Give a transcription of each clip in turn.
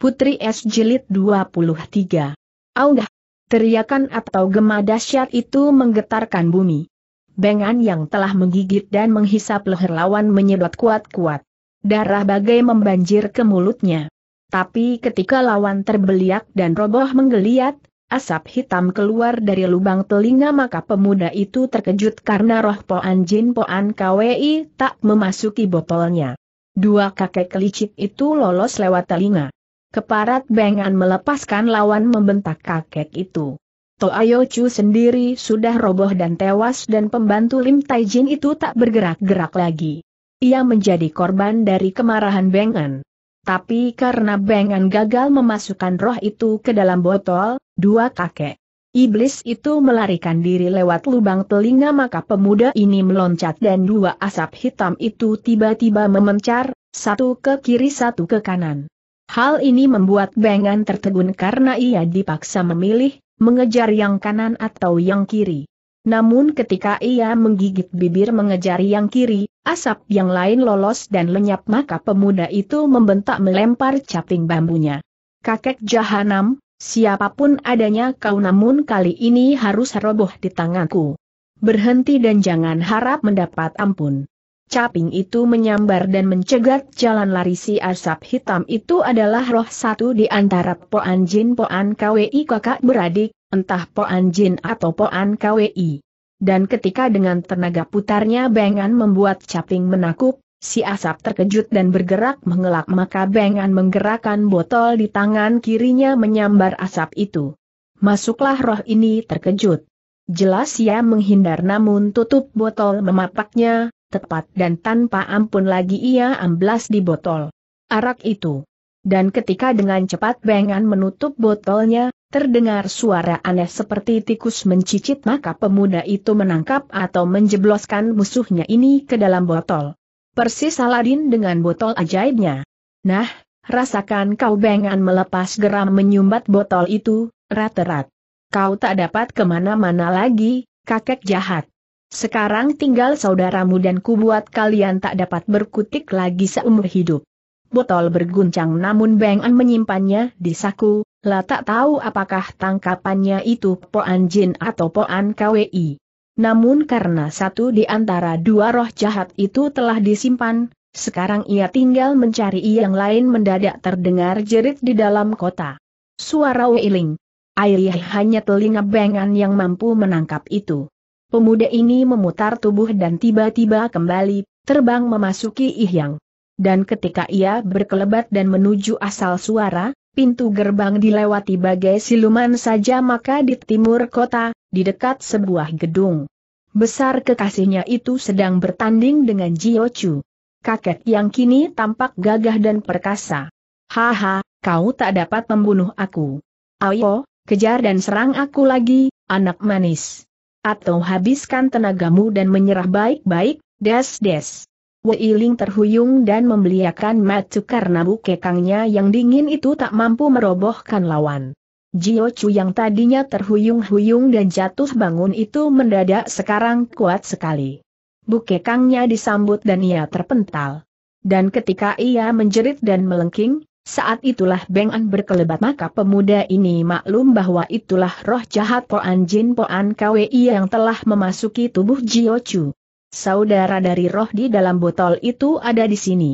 Putri S. Jilid 23. Aunggah! Teriakan atau gema dahsyat itu menggetarkan bumi. Bengan yang telah menggigit dan menghisap leher lawan menyedot kuat-kuat. Darah bagai membanjir ke mulutnya. Tapi ketika lawan terbeliak dan roboh menggeliat, asap hitam keluar dari lubang telinga maka pemuda itu terkejut karena roh Poan Jin Poan KWI tak memasuki botolnya. Dua kakek kelicik itu lolos lewat telinga. Keparat Bengan melepaskan lawan membentak kakek itu. Toayo Chu sendiri sudah roboh dan tewas dan pembantu Lim Taijin itu tak bergerak-gerak lagi. Ia menjadi korban dari kemarahan Bengan. Tapi karena Bengan gagal memasukkan roh itu ke dalam botol, dua kakek. Iblis itu melarikan diri lewat lubang telinga maka pemuda ini meloncat dan dua asap hitam itu tiba-tiba memencar, satu ke kiri satu ke kanan. Hal ini membuat Bengan tertegun karena ia dipaksa memilih, mengejar yang kanan atau yang kiri. Namun ketika ia menggigit bibir mengejar yang kiri, asap yang lain lolos dan lenyap maka pemuda itu membentak melempar caping bambunya. Kakek Jahanam, siapapun adanya kau namun kali ini harus roboh di tanganku. Berhenti dan jangan harap mendapat ampun. Caping itu menyambar dan mencegat jalan lari si asap hitam itu adalah roh satu di antara Poan Jin Poan KWI kakak beradik, entah Poan Jin atau Poan KWI. Dan ketika dengan tenaga putarnya Bengan membuat Caping menakup, si asap terkejut dan bergerak mengelak maka Bengan menggerakkan botol di tangan kirinya menyambar asap itu. Masuklah roh ini terkejut. Jelas ia menghindar namun tutup botol memapaknya, tepat dan tanpa ampun lagi ia amblas di botol arak itu. Dan ketika dengan cepat Bengan menutup botolnya, terdengar suara aneh seperti tikus mencicit maka pemuda itu menangkap atau menjebloskan musuhnya ini ke dalam botol. Persis Aladin dengan botol ajaibnya. Nah, rasakan kau Bengan melepas geram menyumbat botol itu, rat-rat. Kau tak dapat kemana-mana lagi, kakek jahat. Sekarang tinggal saudaramu dan kubuat kalian tak dapat berkutik lagi seumur hidup. Botol berguncang namun Beng An menyimpannya di saku, lah tak tahu apakah tangkapannya itu Poan Jin atau Poan KWI. Namun karena satu di antara dua roh jahat itu telah disimpan, sekarang ia tinggal mencari yang lain mendadak terdengar jerit di dalam kota. Suara Ling. Ayah hanya telinga Beng An yang mampu menangkap itu. Pemuda ini memutar tubuh dan tiba-tiba kembali, terbang memasuki Ihyang. Dan ketika ia berkelebat dan menuju asal suara, pintu gerbang dilewati bagai siluman saja maka di timur kota, di dekat sebuah gedung. Besar kekasihnya itu sedang bertanding dengan Jiochu. Kakek yang kini tampak gagah dan perkasa. Haha, kau tak dapat membunuh aku. Ayo, kejar dan serang aku lagi, anak manis atau habiskan tenagamu dan menyerah baik-baik, des-des. Weiling terhuyung dan membeliakan matu karena bukekangnya yang dingin itu tak mampu merobohkan lawan. Jio Chu yang tadinya terhuyung-huyung dan jatuh bangun itu mendadak sekarang kuat sekali. Bukekangnya disambut dan ia terpental. Dan ketika ia menjerit dan melengking, saat itulah Beng An berkelebat maka pemuda ini maklum bahwa itulah roh jahat Poan Jin Poan Kwi yang telah memasuki tubuh Jio Chu. Saudara dari roh di dalam botol itu ada di sini.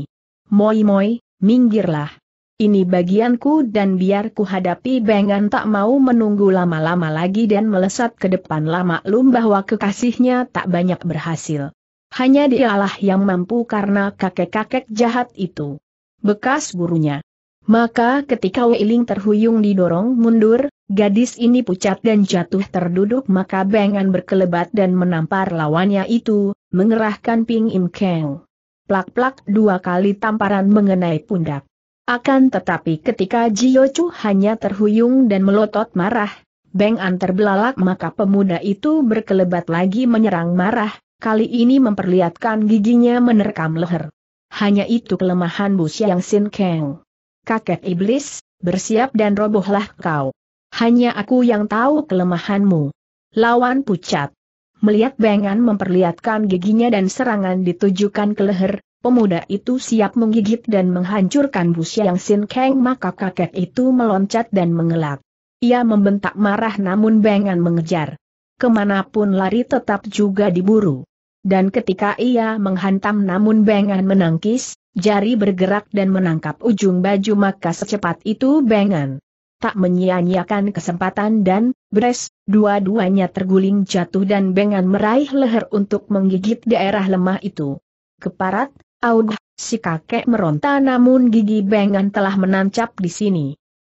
Moi moi, minggirlah. Ini bagianku dan biar ku hadapi Beng An tak mau menunggu lama-lama lagi dan melesat ke depan lama maklum bahwa kekasihnya tak banyak berhasil. Hanya dialah yang mampu karena kakek-kakek jahat itu. Bekas gurunya. Maka ketika Ling terhuyung didorong mundur, gadis ini pucat dan jatuh terduduk maka Bengan berkelebat dan menampar lawannya itu, mengerahkan Ping Im Keng. Plak-plak dua kali tamparan mengenai pundak. Akan tetapi ketika Jio Chu hanya terhuyung dan melotot marah, Bengan terbelalak maka pemuda itu berkelebat lagi menyerang marah, kali ini memperlihatkan giginya menerkam leher. Hanya itu kelemahan Bu Siang Sin Keng kakek iblis, bersiap dan robohlah kau. Hanya aku yang tahu kelemahanmu. Lawan pucat. Melihat Bengan memperlihatkan giginya dan serangan ditujukan ke leher, pemuda itu siap menggigit dan menghancurkan busya yang Sin keng maka kakek itu meloncat dan mengelak. Ia membentak marah namun Bengan mengejar. Kemanapun lari tetap juga diburu. Dan ketika ia menghantam namun Bengan menangkis, jari bergerak dan menangkap ujung baju maka secepat itu bengan. Tak menyia-nyiakan kesempatan dan, beres, dua-duanya terguling jatuh dan bengan meraih leher untuk menggigit daerah lemah itu. Keparat, aug, si kakek meronta namun gigi bengan telah menancap di sini.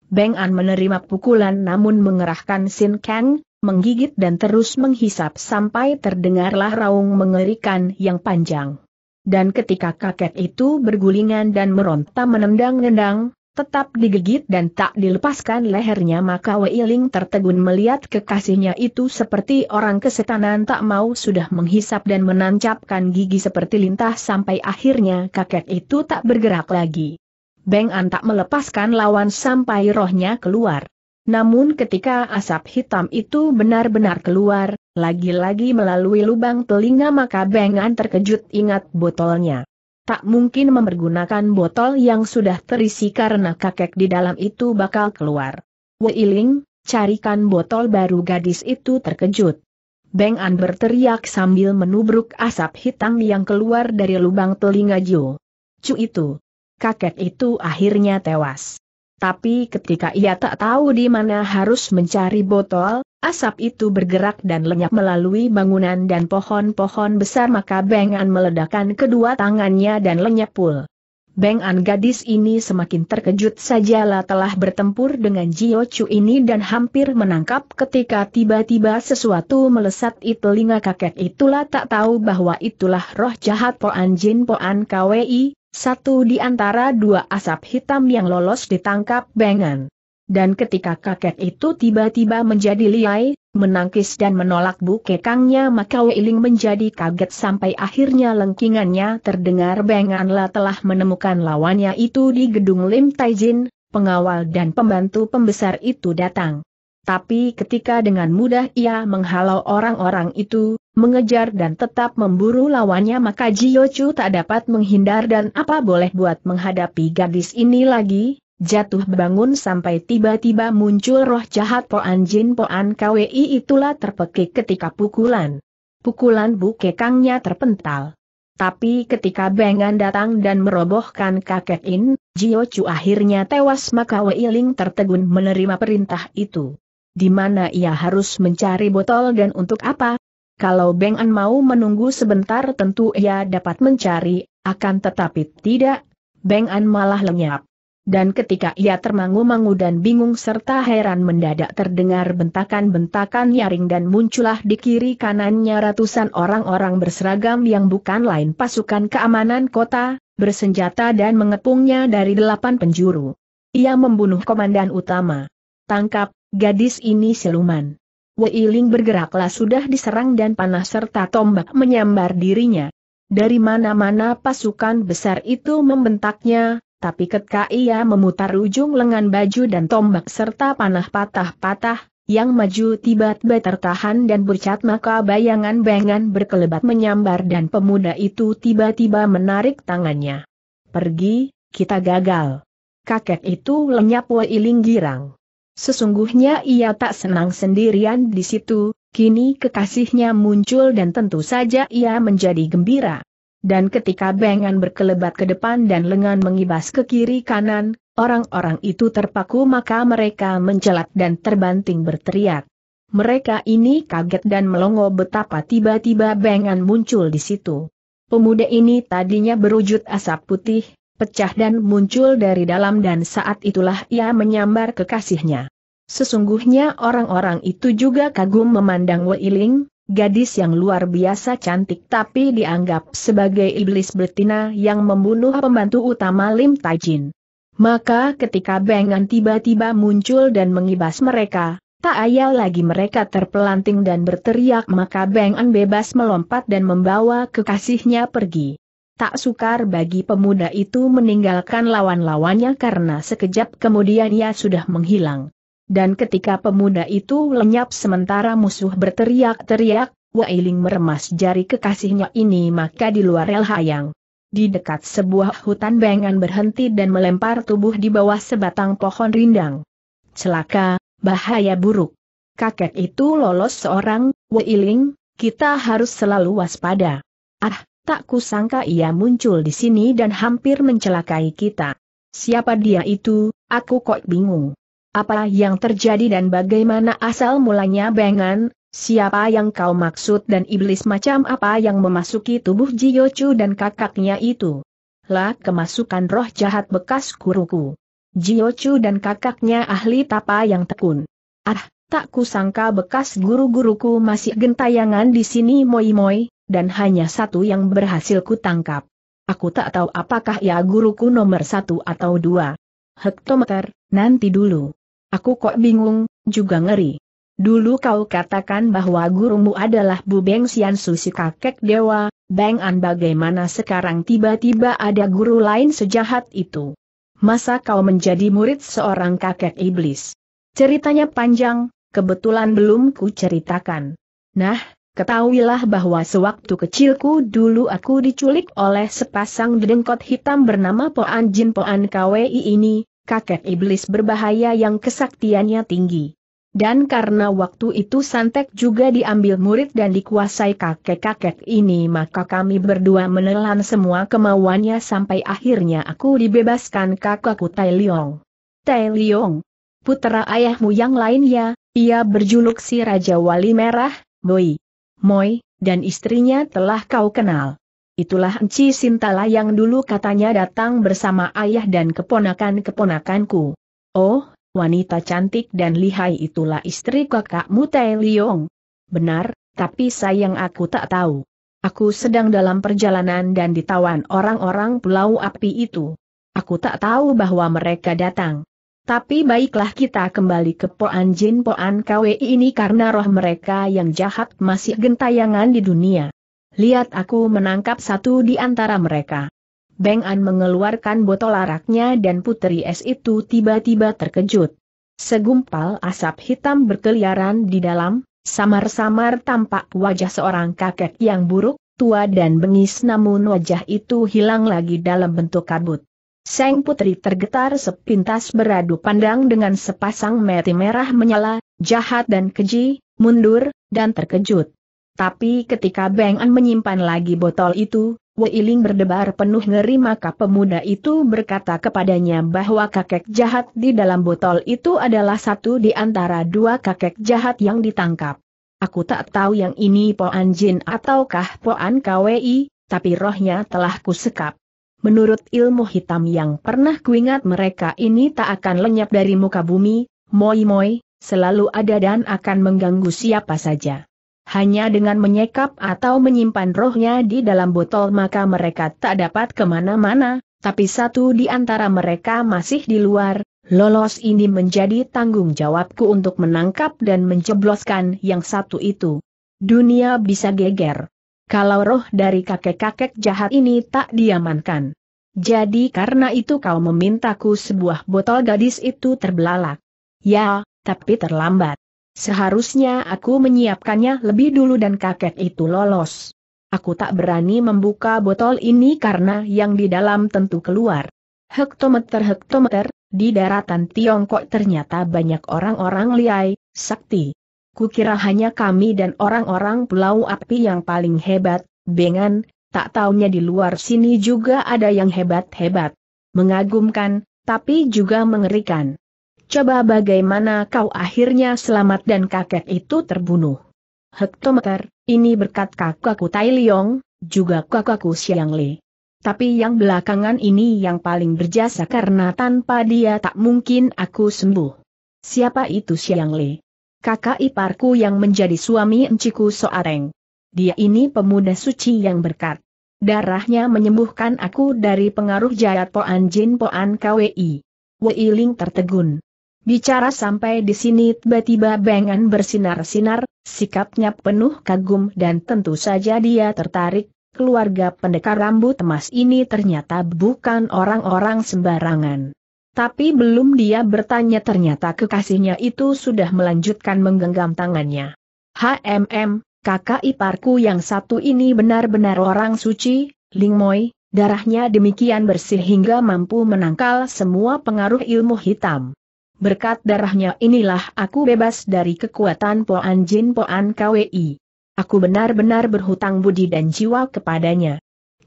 Bengan menerima pukulan namun mengerahkan Sin Kang, menggigit dan terus menghisap sampai terdengarlah raung mengerikan yang panjang. Dan ketika kakek itu bergulingan dan meronta menendang-nendang, tetap digigit dan tak dilepaskan lehernya maka Wei Ling tertegun melihat kekasihnya itu seperti orang kesetanan tak mau sudah menghisap dan menancapkan gigi seperti lintah sampai akhirnya kakek itu tak bergerak lagi. Beng An tak melepaskan lawan sampai rohnya keluar. Namun ketika asap hitam itu benar-benar keluar, lagi-lagi melalui lubang telinga maka Bengan terkejut ingat botolnya. Tak mungkin mempergunakan botol yang sudah terisi karena kakek di dalam itu bakal keluar. Ling, carikan botol baru gadis itu terkejut. Beng An berteriak sambil menubruk asap hitam yang keluar dari lubang telinga Jo. Cu itu. Kakek itu akhirnya tewas. Tapi ketika ia tak tahu di mana harus mencari botol, asap itu bergerak dan lenyap melalui bangunan dan pohon-pohon besar maka Beng An meledakkan kedua tangannya dan lenyap pul. Beng An gadis ini semakin terkejut sajalah telah bertempur dengan Jio Chu ini dan hampir menangkap ketika tiba-tiba sesuatu melesat di telinga kakek itulah tak tahu bahwa itulah roh jahat Poan Jin Poan Kwi, satu di antara dua asap hitam yang lolos ditangkap Bengan. Dan ketika kakek itu tiba-tiba menjadi liai, menangkis dan menolak bukekangnya maka Weiling menjadi kaget sampai akhirnya lengkingannya terdengar benganlah telah menemukan lawannya itu di gedung Lim Taijin, pengawal dan pembantu pembesar itu datang. Tapi ketika dengan mudah ia menghalau orang-orang itu, mengejar dan tetap memburu lawannya maka Jiyochu tak dapat menghindar dan apa boleh buat menghadapi gadis ini lagi, jatuh bangun sampai tiba-tiba muncul roh jahat Poan Jin Poan KWI itulah terpekik ketika pukulan. Pukulan bukekangnya terpental. Tapi ketika Bengan datang dan merobohkan kakek In, Jio akhirnya tewas maka Wei Ling tertegun menerima perintah itu di mana ia harus mencari botol dan untuk apa. Kalau Beng An mau menunggu sebentar tentu ia dapat mencari, akan tetapi tidak, Beng An malah lenyap. Dan ketika ia termangu-mangu dan bingung serta heran mendadak terdengar bentakan-bentakan nyaring dan muncullah di kiri kanannya ratusan orang-orang berseragam yang bukan lain pasukan keamanan kota, bersenjata dan mengepungnya dari delapan penjuru. Ia membunuh komandan utama. Tangkap, Gadis ini siluman. Ling bergeraklah sudah diserang dan panah serta tombak menyambar dirinya. Dari mana-mana pasukan besar itu membentaknya, tapi ketika ia memutar ujung lengan baju dan tombak serta panah patah-patah, yang maju tiba-tiba tertahan dan bercat maka bayangan bengan berkelebat menyambar dan pemuda itu tiba-tiba menarik tangannya. Pergi, kita gagal. Kakek itu lenyap Wailing girang. Sesungguhnya ia tak senang sendirian di situ, kini kekasihnya muncul dan tentu saja ia menjadi gembira. Dan ketika bengan berkelebat ke depan dan lengan mengibas ke kiri kanan, orang-orang itu terpaku maka mereka mencelat dan terbanting berteriak. Mereka ini kaget dan melongo betapa tiba-tiba bengan muncul di situ. Pemuda ini tadinya berwujud asap putih, pecah dan muncul dari dalam dan saat itulah ia menyambar kekasihnya. Sesungguhnya orang-orang itu juga kagum memandang Wailing, gadis yang luar biasa cantik tapi dianggap sebagai iblis betina yang membunuh pembantu utama Lim Taijin. Maka ketika Bengan tiba-tiba muncul dan mengibas mereka, tak ayal lagi mereka terpelanting dan berteriak maka Bengan bebas melompat dan membawa kekasihnya pergi. Tak sukar bagi pemuda itu meninggalkan lawan-lawannya karena sekejap kemudian ia sudah menghilang. Dan ketika pemuda itu lenyap sementara musuh berteriak-teriak, Wailing meremas jari kekasihnya ini maka di luar El Hayang. Di dekat sebuah hutan bengan berhenti dan melempar tubuh di bawah sebatang pohon rindang. Celaka, bahaya buruk. Kakek itu lolos seorang, Wailing, kita harus selalu waspada. Ah, Tak kusangka ia muncul di sini dan hampir mencelakai kita. Siapa dia itu, aku kok bingung. Apa yang terjadi dan bagaimana asal mulanya bengan, siapa yang kau maksud dan iblis macam apa yang memasuki tubuh Jiyocu dan kakaknya itu. Lah kemasukan roh jahat bekas guruku. Jiyocu dan kakaknya ahli tapa yang tekun. Ah, tak kusangka bekas guru-guruku masih gentayangan di sini moi-moi, dan hanya satu yang berhasil kutangkap. Aku tak tahu apakah ya guruku nomor satu atau dua. Hektometer, nanti dulu. Aku kok bingung, juga ngeri. Dulu kau katakan bahwa gurumu adalah Bu Beng Sian Susi kakek dewa, Beng An bagaimana sekarang tiba-tiba ada guru lain sejahat itu? Masa kau menjadi murid seorang kakek iblis? Ceritanya panjang, kebetulan belum ku ceritakan. Nah, Ketahuilah bahwa sewaktu kecilku dulu aku diculik oleh sepasang dedengkot hitam bernama Poan Jin Poan Kwi ini, kakek iblis berbahaya yang kesaktiannya tinggi. Dan karena waktu itu Santek juga diambil murid dan dikuasai kakek-kakek ini maka kami berdua menelan semua kemauannya sampai akhirnya aku dibebaskan kakakku Tai Leong. Tai Leong, putera ayahmu yang lainnya, ia berjuluk si Raja Wali Merah, Boy. Moi, dan istrinya telah kau kenal. Itulah Enci Sintala yang dulu katanya datang bersama ayah dan keponakan-keponakanku. Oh, wanita cantik dan lihai itulah istri kakakmu Tae Liong. Benar, tapi sayang aku tak tahu. Aku sedang dalam perjalanan dan ditawan orang-orang pulau api itu. Aku tak tahu bahwa mereka datang. Tapi baiklah kita kembali ke Poan Jin Poan KW ini karena roh mereka yang jahat masih gentayangan di dunia. Lihat aku menangkap satu di antara mereka. Beng An mengeluarkan botol araknya dan Putri Es itu tiba-tiba terkejut. Segumpal asap hitam berkeliaran di dalam, samar-samar tampak wajah seorang kakek yang buruk, tua dan bengis namun wajah itu hilang lagi dalam bentuk kabut. Seng Putri tergetar sepintas beradu pandang dengan sepasang mati merah menyala, jahat dan keji, mundur, dan terkejut. Tapi ketika Beng An menyimpan lagi botol itu, Ling berdebar penuh ngeri maka pemuda itu berkata kepadanya bahwa kakek jahat di dalam botol itu adalah satu di antara dua kakek jahat yang ditangkap. Aku tak tahu yang ini Poan Jin ataukah Poan Kwi, tapi rohnya telah kusekap. Menurut ilmu hitam yang pernah kuingat mereka ini tak akan lenyap dari muka bumi, moi-moi, selalu ada dan akan mengganggu siapa saja. Hanya dengan menyekap atau menyimpan rohnya di dalam botol maka mereka tak dapat kemana-mana, tapi satu di antara mereka masih di luar, lolos ini menjadi tanggung jawabku untuk menangkap dan menjebloskan yang satu itu. Dunia bisa geger kalau roh dari kakek-kakek jahat ini tak diamankan. Jadi karena itu kau memintaku sebuah botol gadis itu terbelalak. Ya, tapi terlambat. Seharusnya aku menyiapkannya lebih dulu dan kakek itu lolos. Aku tak berani membuka botol ini karena yang di dalam tentu keluar. Hektometer-hektometer, di daratan Tiongkok ternyata banyak orang-orang liai, sakti. Kukira hanya kami dan orang-orang pulau api yang paling hebat, bengan, tak taunya di luar sini juga ada yang hebat-hebat. Mengagumkan, tapi juga mengerikan. Coba bagaimana kau akhirnya selamat dan kakek itu terbunuh. Hektometer, ini berkat kakakku Tai Liong, juga kakakku Xiang Li. Tapi yang belakangan ini yang paling berjasa karena tanpa dia tak mungkin aku sembuh. Siapa itu Xiang Li? kakak iparku yang menjadi suami enciku Soareng. Dia ini pemuda suci yang berkat. Darahnya menyembuhkan aku dari pengaruh jahat Poan Jin Poan KWI. Wei Ling tertegun. Bicara sampai di sini tiba-tiba bengan bersinar-sinar, sikapnya penuh kagum dan tentu saja dia tertarik, keluarga pendekar rambut emas ini ternyata bukan orang-orang sembarangan. Tapi belum dia bertanya ternyata kekasihnya itu sudah melanjutkan menggenggam tangannya. HMM, kakak iparku yang satu ini benar-benar orang suci, Ling Moi, darahnya demikian bersih hingga mampu menangkal semua pengaruh ilmu hitam. Berkat darahnya inilah aku bebas dari kekuatan Poan Jin Poan KWI. Aku benar-benar berhutang budi dan jiwa kepadanya.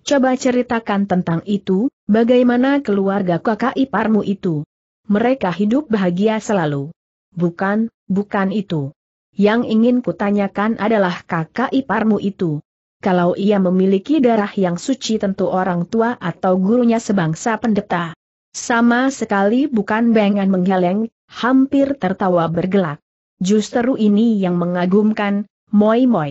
Coba ceritakan tentang itu, bagaimana keluarga kakak iparmu itu. Mereka hidup bahagia selalu. Bukan, bukan itu. Yang ingin kutanyakan adalah kakak iparmu itu. Kalau ia memiliki darah yang suci tentu orang tua atau gurunya sebangsa pendeta. Sama sekali bukan bengan menggeleng, hampir tertawa bergelak. Justru ini yang mengagumkan, moi moi.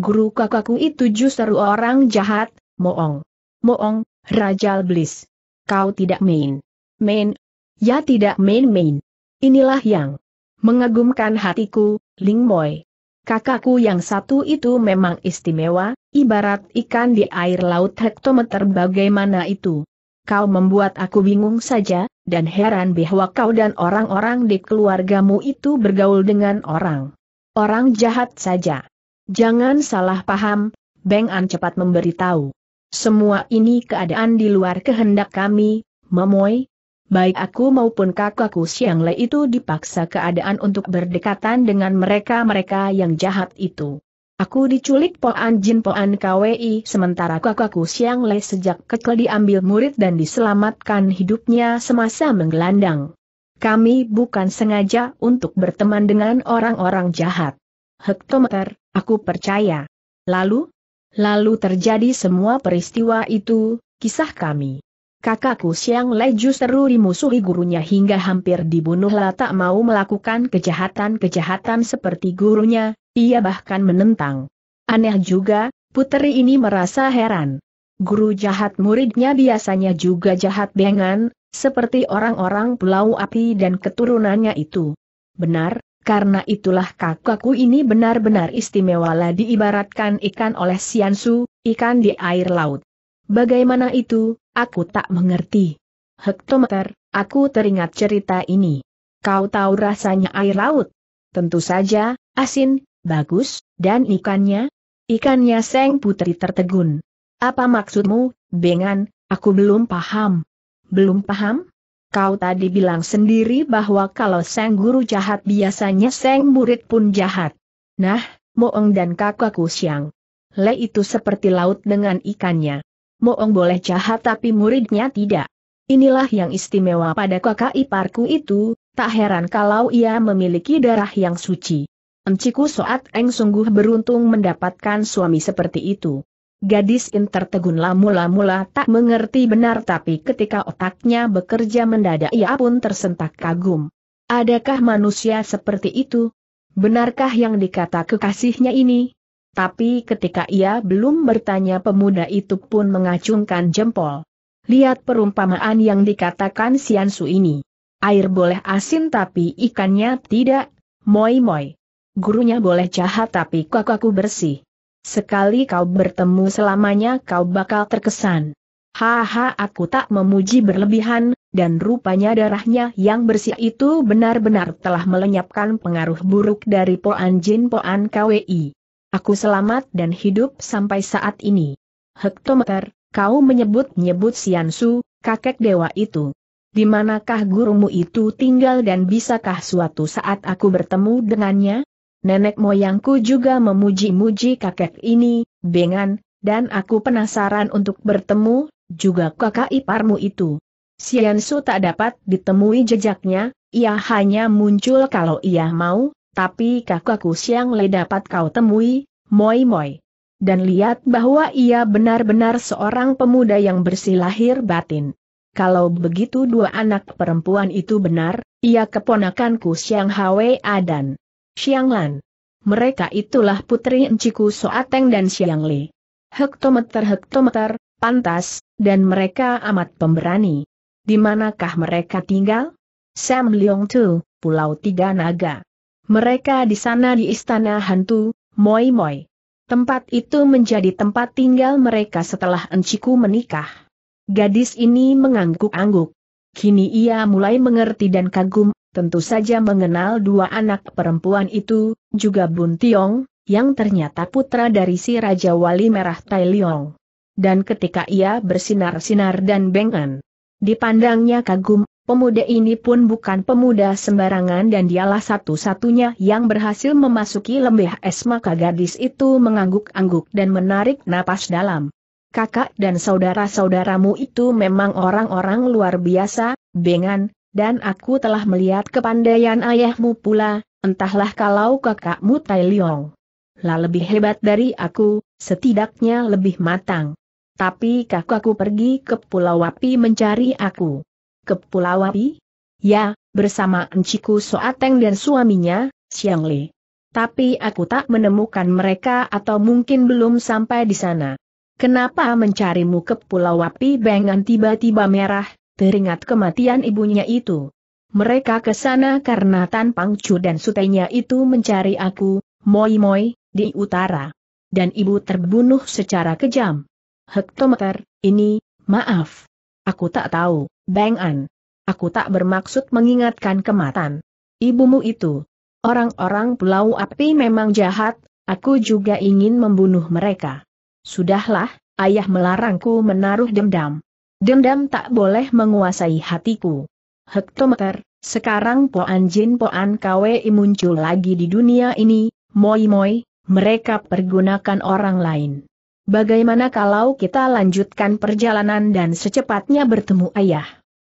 Guru kakakku itu justru orang jahat, Moong. Moong, Raja Blis. Kau tidak main. Main. Ya tidak main-main. Inilah yang mengagumkan hatiku, Ling Moy. Kakakku yang satu itu memang istimewa, ibarat ikan di air laut hektometer bagaimana itu. Kau membuat aku bingung saja, dan heran bahwa kau dan orang-orang di keluargamu itu bergaul dengan orang. Orang jahat saja. Jangan salah paham, Beng An cepat memberitahu. Semua ini keadaan di luar kehendak kami, Memoy. Baik aku maupun kakakku Siang Le itu dipaksa keadaan untuk berdekatan dengan mereka-mereka yang jahat itu. Aku diculik Poan Jin Poan KWI sementara kakakku Siang Le sejak kecil diambil murid dan diselamatkan hidupnya semasa menggelandang. Kami bukan sengaja untuk berteman dengan orang-orang jahat. Hektometer, aku percaya. Lalu, Lalu terjadi semua peristiwa itu, kisah kami. Kakakku Siang Lei justru dimusuhi gurunya hingga hampir dibunuhlah tak mau melakukan kejahatan-kejahatan seperti gurunya, ia bahkan menentang. Aneh juga, putri ini merasa heran. Guru jahat muridnya biasanya juga jahat dengan, seperti orang-orang pulau api dan keturunannya itu. Benar, karena itulah kakakku ini benar-benar istimewa lah diibaratkan ikan oleh Siansu, ikan di air laut. Bagaimana itu, aku tak mengerti. Hektometer, aku teringat cerita ini. Kau tahu rasanya air laut? Tentu saja, asin, bagus, dan ikannya? Ikannya Seng Putri tertegun. Apa maksudmu, Bengan, aku belum paham. Belum paham? Kau tadi bilang sendiri bahwa kalau sang Guru jahat biasanya sang Murid pun jahat. Nah, Moong dan kakakku Siang. Le itu seperti laut dengan ikannya. Moong boleh jahat tapi muridnya tidak. Inilah yang istimewa pada kakak iparku itu, tak heran kalau ia memiliki darah yang suci. Enciku Soat Eng sungguh beruntung mendapatkan suami seperti itu. Gadis in tertegunlah mula-mula tak mengerti benar tapi ketika otaknya bekerja mendadak ia pun tersentak kagum. Adakah manusia seperti itu? Benarkah yang dikata kekasihnya ini? Tapi ketika ia belum bertanya pemuda itu pun mengacungkan jempol. Lihat perumpamaan yang dikatakan Siansu ini. Air boleh asin tapi ikannya tidak, moi-moi. Gurunya boleh jahat tapi kakakku bersih. Sekali kau bertemu selamanya kau bakal terkesan. Haha aku tak memuji berlebihan, dan rupanya darahnya yang bersih itu benar-benar telah melenyapkan pengaruh buruk dari Poan Jin Poan KWI. Aku selamat dan hidup sampai saat ini. Hektometer, kau menyebut-nyebut Siansu, kakek dewa itu. Di manakah gurumu itu tinggal dan bisakah suatu saat aku bertemu dengannya? Nenek moyangku juga memuji-muji kakek ini, Bengan, dan aku penasaran untuk bertemu, juga kakak iparmu itu. Sian Su tak dapat ditemui jejaknya, ia hanya muncul kalau ia mau, tapi kakakku siang le dapat kau temui, moi moi. Dan lihat bahwa ia benar-benar seorang pemuda yang bersih lahir batin. Kalau begitu dua anak perempuan itu benar, ia keponakanku Siang Hwa adan. Xianglan. Mereka itulah putri Enciku Soateng dan Xiangli. Hektometer-hektometer, pantas, dan mereka amat pemberani. Di manakah mereka tinggal? Sam Leong Tu, Pulau Tiga Naga. Mereka di sana di Istana Hantu, Moi Moi. Tempat itu menjadi tempat tinggal mereka setelah Enciku menikah. Gadis ini mengangguk-angguk. Kini ia mulai mengerti dan kagum tentu saja mengenal dua anak perempuan itu, juga Bun Tiong, yang ternyata putra dari si Raja Wali Merah Tai Liong. Dan ketika ia bersinar-sinar dan bengen, dipandangnya kagum, pemuda ini pun bukan pemuda sembarangan dan dialah satu-satunya yang berhasil memasuki lembah es maka gadis itu mengangguk-angguk dan menarik napas dalam. Kakak dan saudara-saudaramu itu memang orang-orang luar biasa, Bengan, dan aku telah melihat kepandaian ayahmu pula, entahlah kalau kakakmu Tai Liong. Lah lebih hebat dari aku, setidaknya lebih matang. Tapi kakakku pergi ke Pulau Wapi mencari aku. Ke Pulau Wapi? Ya, bersama Enciku Soateng dan suaminya, Xiang Li. Tapi aku tak menemukan mereka atau mungkin belum sampai di sana. Kenapa mencarimu ke Pulau Wapi Bengan tiba-tiba merah, teringat kematian ibunya itu. Mereka ke sana karena Tan Pangcu dan sutenya itu mencari aku, Moi Moi, di utara. Dan ibu terbunuh secara kejam. Hektometer, ini, maaf. Aku tak tahu, Bang An. Aku tak bermaksud mengingatkan kematan. Ibumu itu. Orang-orang Pulau Api memang jahat, aku juga ingin membunuh mereka. Sudahlah, ayah melarangku menaruh dendam. Dendam tak boleh menguasai hatiku. Hektometer, sekarang Poan Jin Poan kwe muncul lagi di dunia ini, moi-moi, mereka pergunakan orang lain. Bagaimana kalau kita lanjutkan perjalanan dan secepatnya bertemu ayah?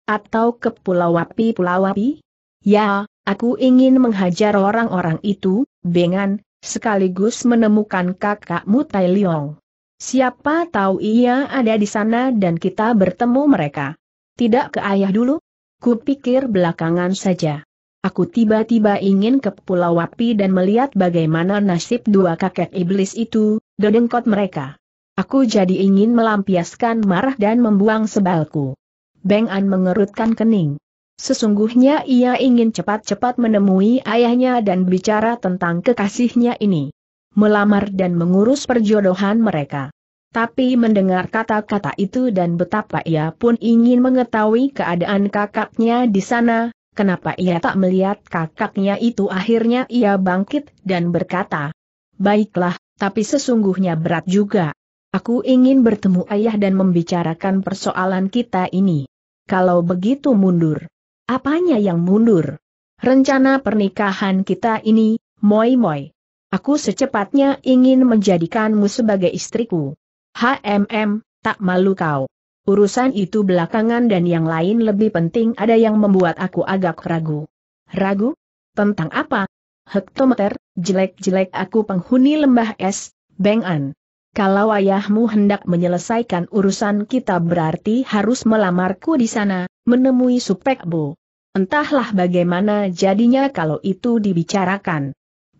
Atau ke Pulau Wapi Pulau Wapi? Ya, aku ingin menghajar orang-orang itu, Bengan, sekaligus menemukan kakakmu Tai Liong. Siapa tahu ia ada di sana dan kita bertemu mereka. Tidak ke ayah dulu? Kupikir belakangan saja. Aku tiba-tiba ingin ke Pulau Wapi dan melihat bagaimana nasib dua kakek iblis itu, dodengkot mereka. Aku jadi ingin melampiaskan marah dan membuang sebalku. Beng An mengerutkan kening. Sesungguhnya ia ingin cepat-cepat menemui ayahnya dan bicara tentang kekasihnya ini melamar dan mengurus perjodohan mereka. Tapi mendengar kata-kata itu dan betapa ia pun ingin mengetahui keadaan kakaknya di sana, kenapa ia tak melihat kakaknya itu akhirnya ia bangkit dan berkata, Baiklah, tapi sesungguhnya berat juga. Aku ingin bertemu ayah dan membicarakan persoalan kita ini. Kalau begitu mundur. Apanya yang mundur? Rencana pernikahan kita ini, moi-moi. Aku secepatnya ingin menjadikanmu sebagai istriku. HMM, tak malu kau. Urusan itu belakangan dan yang lain lebih penting ada yang membuat aku agak ragu. Ragu? Tentang apa? Hektometer, jelek-jelek aku penghuni lembah es, Beng An. Kalau ayahmu hendak menyelesaikan urusan kita berarti harus melamarku di sana, menemui Supekbo. Entahlah bagaimana jadinya kalau itu dibicarakan.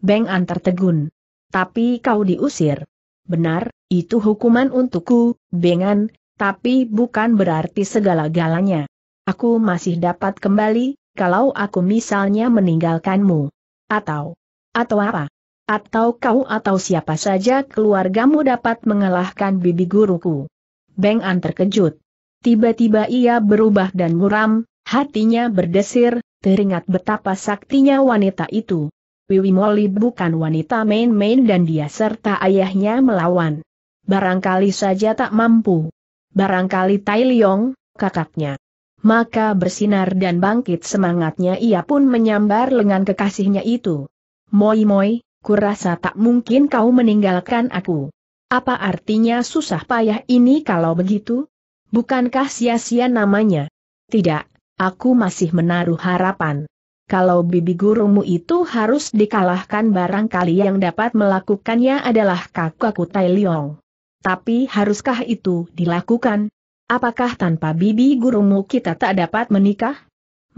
Beng An tertegun. Tapi kau diusir. Benar, itu hukuman untukku, Bengan, tapi bukan berarti segala-galanya. Aku masih dapat kembali, kalau aku misalnya meninggalkanmu. Atau, atau apa? Atau kau atau siapa saja keluargamu dapat mengalahkan bibi guruku. Beng An terkejut. Tiba-tiba ia berubah dan muram, hatinya berdesir, teringat betapa saktinya wanita itu. Wiwi Molly bukan wanita main-main dan dia serta ayahnya melawan. Barangkali saja tak mampu. Barangkali Tai Liong, kakaknya. Maka bersinar dan bangkit semangatnya ia pun menyambar lengan kekasihnya itu. Moi moi, kurasa tak mungkin kau meninggalkan aku. Apa artinya susah payah ini kalau begitu? Bukankah sia-sia namanya? Tidak, aku masih menaruh harapan kalau bibi gurumu itu harus dikalahkan barangkali yang dapat melakukannya adalah kakakku Tai Liong. Tapi haruskah itu dilakukan? Apakah tanpa bibi gurumu kita tak dapat menikah?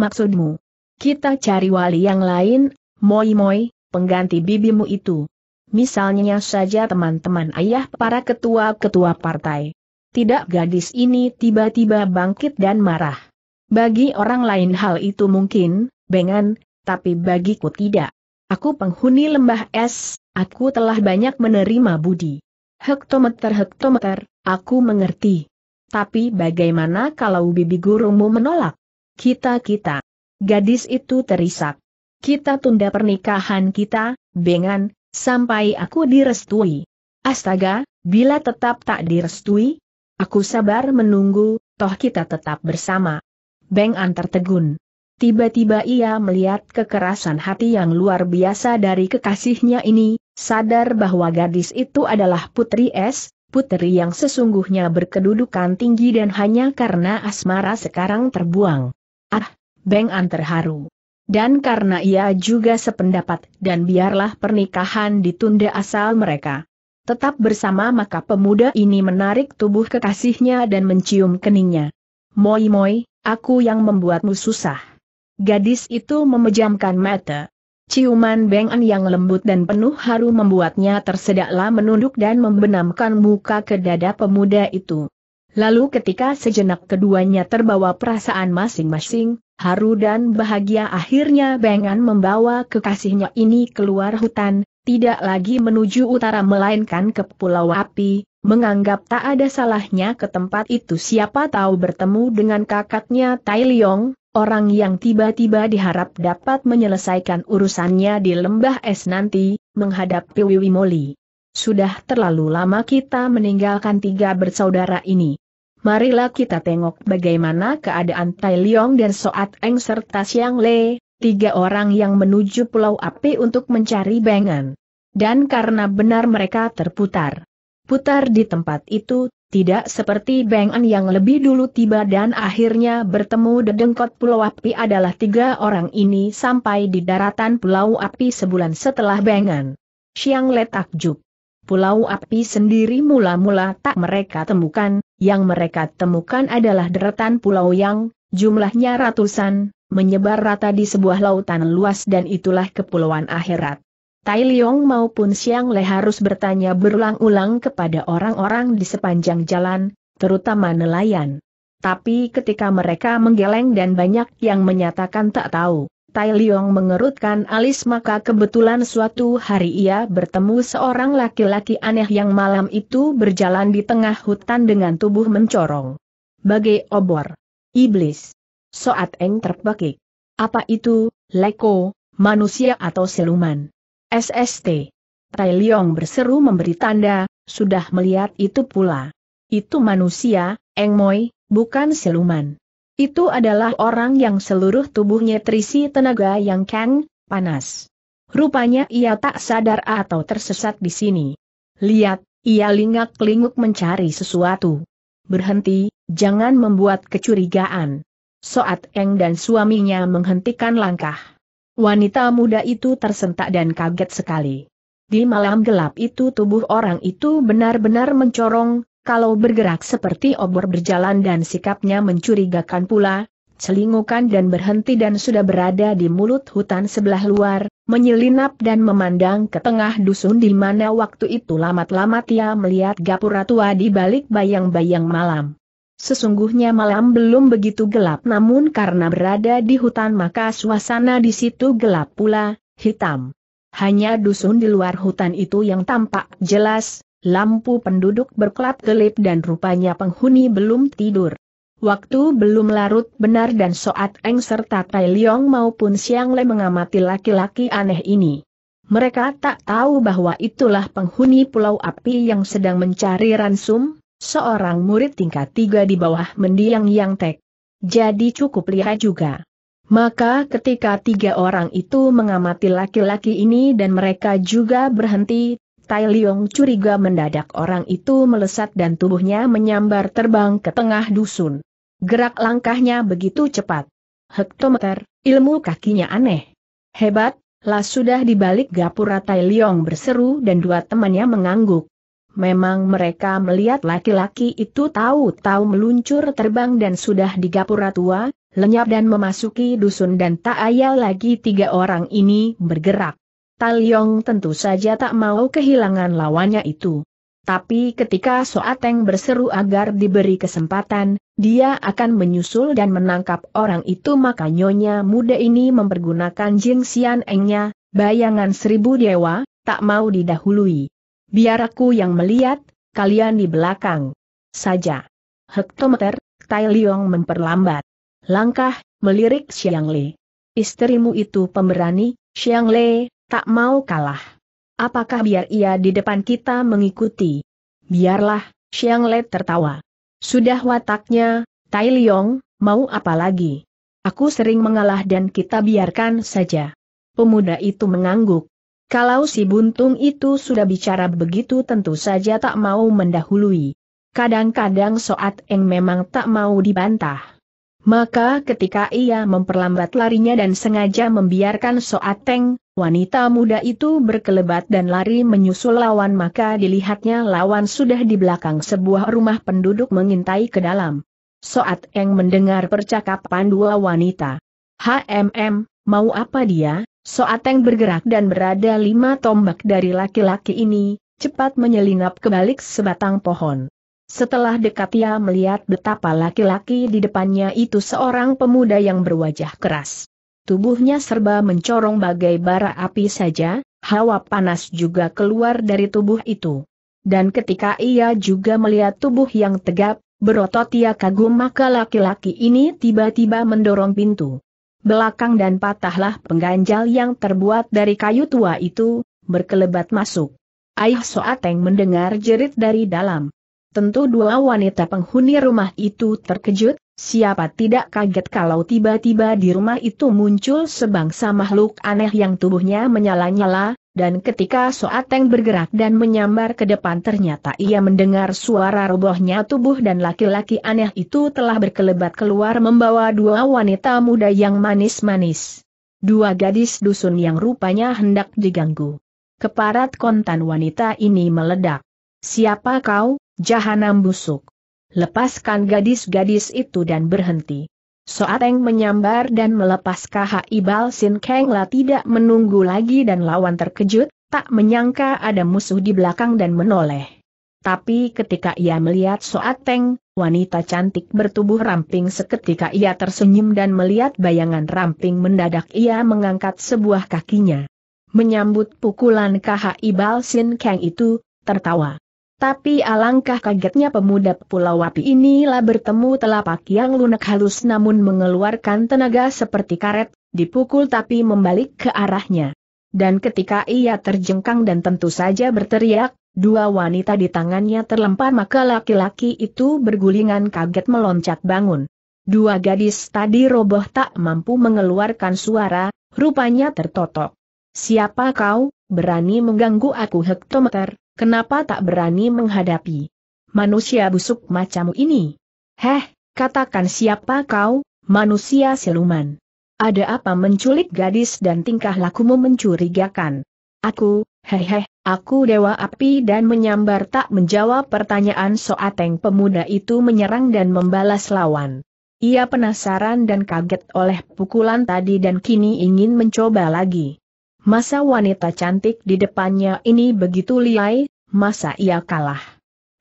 Maksudmu? Kita cari wali yang lain, moi-moi, pengganti bibimu itu. Misalnya saja teman-teman ayah para ketua-ketua partai. Tidak gadis ini tiba-tiba bangkit dan marah. Bagi orang lain hal itu mungkin, bengan, tapi bagiku tidak. Aku penghuni lembah es, aku telah banyak menerima budi. Hektometer-hektometer, aku mengerti. Tapi bagaimana kalau bibi gurumu menolak? Kita-kita. Gadis itu terisak. Kita tunda pernikahan kita, bengan, sampai aku direstui. Astaga, bila tetap tak direstui, aku sabar menunggu, toh kita tetap bersama. Bengan tertegun. Tiba-tiba ia melihat kekerasan hati yang luar biasa dari kekasihnya ini, sadar bahwa gadis itu adalah Putri Es, putri yang sesungguhnya berkedudukan tinggi dan hanya karena asmara sekarang terbuang. Ah, Beng An terharu. Dan karena ia juga sependapat dan biarlah pernikahan ditunda asal mereka. Tetap bersama maka pemuda ini menarik tubuh kekasihnya dan mencium keningnya. Moi moi, aku yang membuatmu susah. Gadis itu memejamkan mata. Ciuman Beng'an yang lembut dan penuh haru membuatnya tersedaklah menunduk dan membenamkan muka ke dada pemuda itu. Lalu ketika sejenak keduanya terbawa perasaan masing-masing, haru dan bahagia akhirnya Beng'an membawa kekasihnya ini keluar hutan, tidak lagi menuju utara melainkan ke Pulau Api, menganggap tak ada salahnya ke tempat itu siapa tahu bertemu dengan kakaknya Tai Leong, orang yang tiba-tiba diharap dapat menyelesaikan urusannya di lembah es nanti, menghadapi Wiwi Moli. Sudah terlalu lama kita meninggalkan tiga bersaudara ini. Marilah kita tengok bagaimana keadaan Tai Liong dan Soat Eng serta Siang Le, tiga orang yang menuju Pulau Api untuk mencari bengan. Dan karena benar mereka terputar. Putar di tempat itu, tidak seperti Beng An yang lebih dulu tiba dan akhirnya bertemu Dedengkot Pulau Api adalah tiga orang ini sampai di daratan Pulau Api sebulan setelah Beng An. Siang Le takjub. Pulau Api sendiri mula-mula tak mereka temukan, yang mereka temukan adalah deretan pulau yang jumlahnya ratusan, menyebar rata di sebuah lautan luas dan itulah kepulauan akhirat. Tai Liong maupun Siang Le harus bertanya berulang-ulang kepada orang-orang di sepanjang jalan, terutama nelayan. Tapi ketika mereka menggeleng dan banyak yang menyatakan tak tahu, Tai Liong mengerutkan alis maka kebetulan suatu hari ia bertemu seorang laki-laki aneh yang malam itu berjalan di tengah hutan dengan tubuh mencorong. Bagai obor. Iblis. Soat Eng terpekik. Apa itu, Leko, manusia atau siluman? SST. Tai Leong berseru memberi tanda, sudah melihat itu pula. Itu manusia, Eng Moi, bukan siluman. Itu adalah orang yang seluruh tubuhnya terisi tenaga yang keng, panas. Rupanya ia tak sadar atau tersesat di sini. Lihat, ia lingak-linguk mencari sesuatu. Berhenti, jangan membuat kecurigaan. Soat Eng dan suaminya menghentikan langkah. Wanita muda itu tersentak dan kaget sekali. Di malam gelap itu tubuh orang itu benar-benar mencorong, kalau bergerak seperti obor berjalan dan sikapnya mencurigakan pula, celingukan dan berhenti dan sudah berada di mulut hutan sebelah luar, menyelinap dan memandang ke tengah dusun di mana waktu itu lamat-lamat ia melihat gapura tua di balik bayang-bayang malam. Sesungguhnya malam belum begitu gelap namun karena berada di hutan maka suasana di situ gelap pula, hitam. Hanya dusun di luar hutan itu yang tampak jelas, lampu penduduk berkelap-kelip dan rupanya penghuni belum tidur. Waktu belum larut benar dan Soat Eng serta Tai Leong maupun Siang Le mengamati laki-laki aneh ini. Mereka tak tahu bahwa itulah penghuni pulau api yang sedang mencari ransum, Seorang murid tingkat tiga di bawah mendiang Yang Tek. Jadi cukup lihai juga. Maka ketika tiga orang itu mengamati laki-laki ini dan mereka juga berhenti, Tai Liong curiga mendadak orang itu melesat dan tubuhnya menyambar terbang ke tengah dusun. Gerak langkahnya begitu cepat. Hektometer, ilmu kakinya aneh. Hebat, lah sudah dibalik gapura Tai Liong berseru dan dua temannya mengangguk memang mereka melihat laki-laki itu tahu-tahu meluncur terbang dan sudah di gapura tua, lenyap dan memasuki dusun dan tak ayal lagi tiga orang ini bergerak. Talyong tentu saja tak mau kehilangan lawannya itu. Tapi ketika Soateng berseru agar diberi kesempatan, dia akan menyusul dan menangkap orang itu maka nyonya muda ini mempergunakan Jing Xian Engnya, bayangan seribu dewa, tak mau didahului. Biar aku yang melihat, kalian di belakang. Saja. Hektometer, Tai Liong memperlambat. Langkah, melirik Xiang Li. Istrimu itu pemberani, Xiang Lei, tak mau kalah. Apakah biar ia di depan kita mengikuti? Biarlah, Xiang Lei tertawa. Sudah wataknya, Tai Liong, mau apa lagi? Aku sering mengalah dan kita biarkan saja. Pemuda itu mengangguk. Kalau si buntung itu sudah bicara begitu tentu saja tak mau mendahului. Kadang-kadang Soat Eng memang tak mau dibantah. Maka ketika ia memperlambat larinya dan sengaja membiarkan Soat Eng, wanita muda itu berkelebat dan lari menyusul lawan maka dilihatnya lawan sudah di belakang sebuah rumah penduduk mengintai ke dalam. Soat Eng mendengar percakapan dua wanita. HMM, mau apa dia? Soateng bergerak dan berada lima tombak dari laki-laki ini, cepat menyelinap ke balik sebatang pohon. Setelah dekat ia melihat betapa laki-laki di depannya itu seorang pemuda yang berwajah keras. Tubuhnya serba mencorong bagai bara api saja, hawa panas juga keluar dari tubuh itu. Dan ketika ia juga melihat tubuh yang tegap, berotot ia kagum maka laki-laki ini tiba-tiba mendorong pintu belakang dan patahlah pengganjal yang terbuat dari kayu tua itu, berkelebat masuk. Ayah Soateng mendengar jerit dari dalam. Tentu dua wanita penghuni rumah itu terkejut, siapa tidak kaget kalau tiba-tiba di rumah itu muncul sebangsa makhluk aneh yang tubuhnya menyala-nyala, dan ketika Soateng bergerak dan menyambar ke depan ternyata ia mendengar suara robohnya tubuh dan laki-laki aneh itu telah berkelebat keluar membawa dua wanita muda yang manis-manis. Dua gadis dusun yang rupanya hendak diganggu. Keparat kontan wanita ini meledak. Siapa kau, jahanam busuk? Lepaskan gadis-gadis itu dan berhenti. Soateng menyambar dan melepas KH ibal Sin keng lah tidak menunggu lagi dan lawan terkejut, tak menyangka ada musuh di belakang dan menoleh. Tapi ketika ia melihat Soateng, wanita cantik bertubuh ramping seketika ia tersenyum dan melihat bayangan ramping mendadak ia mengangkat sebuah kakinya. Menyambut pukulan KH ibal Sin Keng itu, tertawa. Tapi alangkah kagetnya pemuda Pulau Wapi inilah bertemu telapak yang lunak halus namun mengeluarkan tenaga seperti karet, dipukul tapi membalik ke arahnya. Dan ketika ia terjengkang dan tentu saja berteriak, dua wanita di tangannya terlempar maka laki-laki itu bergulingan kaget meloncat bangun. Dua gadis tadi roboh tak mampu mengeluarkan suara, rupanya tertotok. Siapa kau, berani mengganggu aku hektometer? Kenapa tak berani menghadapi manusia busuk macam ini? Heh, katakan siapa kau, manusia siluman. Ada apa menculik gadis dan tingkah lakumu mencurigakan? Aku, hehe, aku dewa api dan menyambar tak menjawab pertanyaan soateng pemuda itu menyerang dan membalas lawan. Ia penasaran dan kaget oleh pukulan tadi dan kini ingin mencoba lagi. Masa wanita cantik di depannya ini begitu liai, masa ia kalah.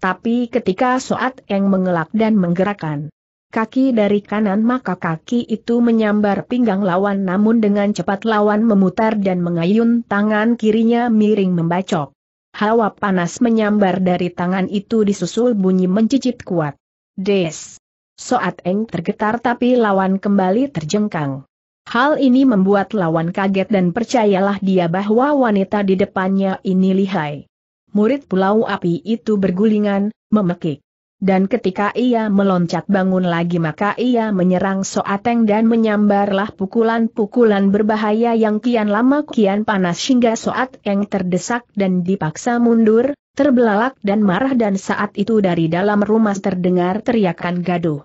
Tapi ketika Soat Eng mengelak dan menggerakkan kaki dari kanan maka kaki itu menyambar pinggang lawan namun dengan cepat lawan memutar dan mengayun tangan kirinya miring membacok. Hawa panas menyambar dari tangan itu disusul bunyi mencicit kuat. Des. Soat Eng tergetar tapi lawan kembali terjengkang. Hal ini membuat lawan kaget dan percayalah dia bahwa wanita di depannya ini lihai. Murid pulau api itu bergulingan, memekik. Dan ketika ia meloncat bangun lagi maka ia menyerang Soateng dan menyambarlah pukulan-pukulan berbahaya yang kian lama kian panas hingga Soateng terdesak dan dipaksa mundur, terbelalak dan marah dan saat itu dari dalam rumah terdengar teriakan gaduh.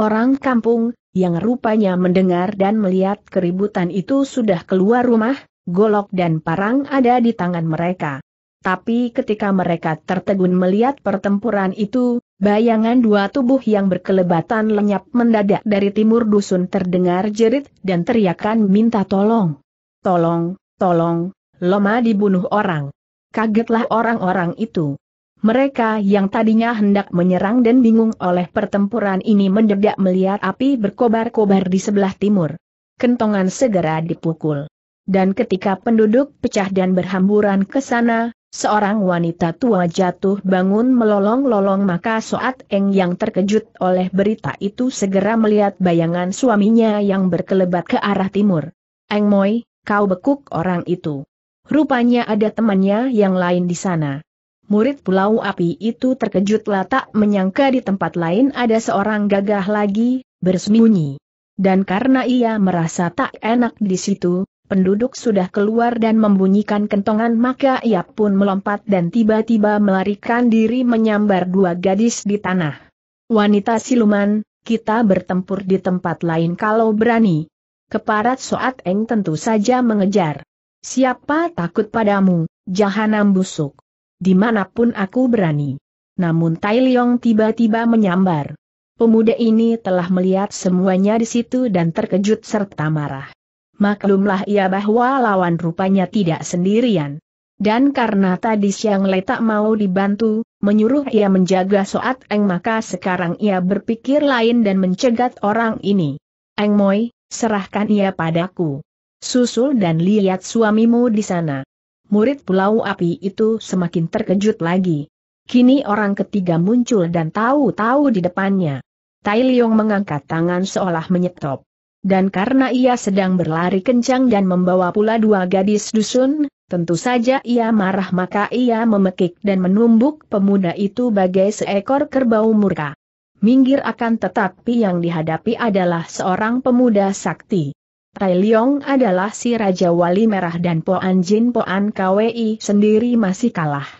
Orang kampung, yang rupanya mendengar dan melihat keributan itu sudah keluar rumah, golok dan parang ada di tangan mereka. Tapi ketika mereka tertegun melihat pertempuran itu, bayangan dua tubuh yang berkelebatan lenyap mendadak dari timur dusun terdengar jerit dan teriakan minta tolong. Tolong, tolong, Loma dibunuh orang. Kagetlah orang-orang itu. Mereka yang tadinya hendak menyerang dan bingung oleh pertempuran ini mendadak melihat api berkobar-kobar di sebelah timur. Kentongan segera dipukul. Dan ketika penduduk pecah dan berhamburan ke sana, seorang wanita tua jatuh bangun melolong-lolong maka Soat Eng yang terkejut oleh berita itu segera melihat bayangan suaminya yang berkelebat ke arah timur. Eng Moi, kau bekuk orang itu. Rupanya ada temannya yang lain di sana. Murid Pulau Api itu terkejutlah tak menyangka di tempat lain ada seorang gagah lagi, bersembunyi. Dan karena ia merasa tak enak di situ, penduduk sudah keluar dan membunyikan kentongan maka ia pun melompat dan tiba-tiba melarikan diri menyambar dua gadis di tanah. Wanita siluman, kita bertempur di tempat lain kalau berani. Keparat Soat Eng tentu saja mengejar. Siapa takut padamu, jahanam busuk dimanapun aku berani. Namun Tai Leong tiba-tiba menyambar. Pemuda ini telah melihat semuanya di situ dan terkejut serta marah. Maklumlah ia bahwa lawan rupanya tidak sendirian. Dan karena tadi siang tak mau dibantu, menyuruh ia menjaga Soat Eng maka sekarang ia berpikir lain dan mencegat orang ini. Eng Moi, serahkan ia padaku. Susul dan lihat suamimu di sana murid Pulau Api itu semakin terkejut lagi. Kini orang ketiga muncul dan tahu-tahu di depannya. Tai Liong mengangkat tangan seolah menyetop. Dan karena ia sedang berlari kencang dan membawa pula dua gadis dusun, tentu saja ia marah maka ia memekik dan menumbuk pemuda itu bagai seekor kerbau murka. Minggir akan tetapi yang dihadapi adalah seorang pemuda sakti. Tai Liong adalah si Raja Wali Merah dan Poan Jin Poan Kwei sendiri masih kalah.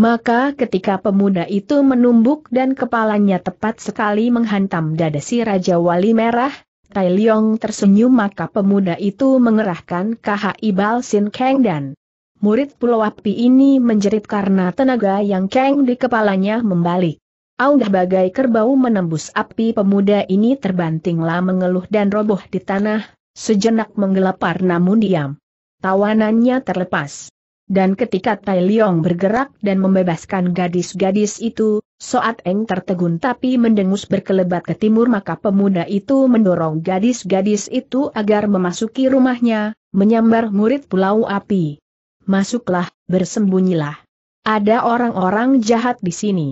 Maka ketika pemuda itu menumbuk dan kepalanya tepat sekali menghantam dada si Raja Wali Merah, Tai Liong tersenyum maka pemuda itu mengerahkan Ibal Sin Kang dan murid Pulau Api ini menjerit karena tenaga yang Kang di kepalanya membalik. Audah bagai kerbau menembus api pemuda ini terbantinglah mengeluh dan roboh di tanah, Sejenak menggelapar namun diam. Tawanannya terlepas. Dan ketika Tai Liong bergerak dan membebaskan gadis-gadis itu, Soat Eng tertegun tapi mendengus berkelebat ke timur maka pemuda itu mendorong gadis-gadis itu agar memasuki rumahnya, menyambar murid pulau api. Masuklah, bersembunyilah. Ada orang-orang jahat di sini.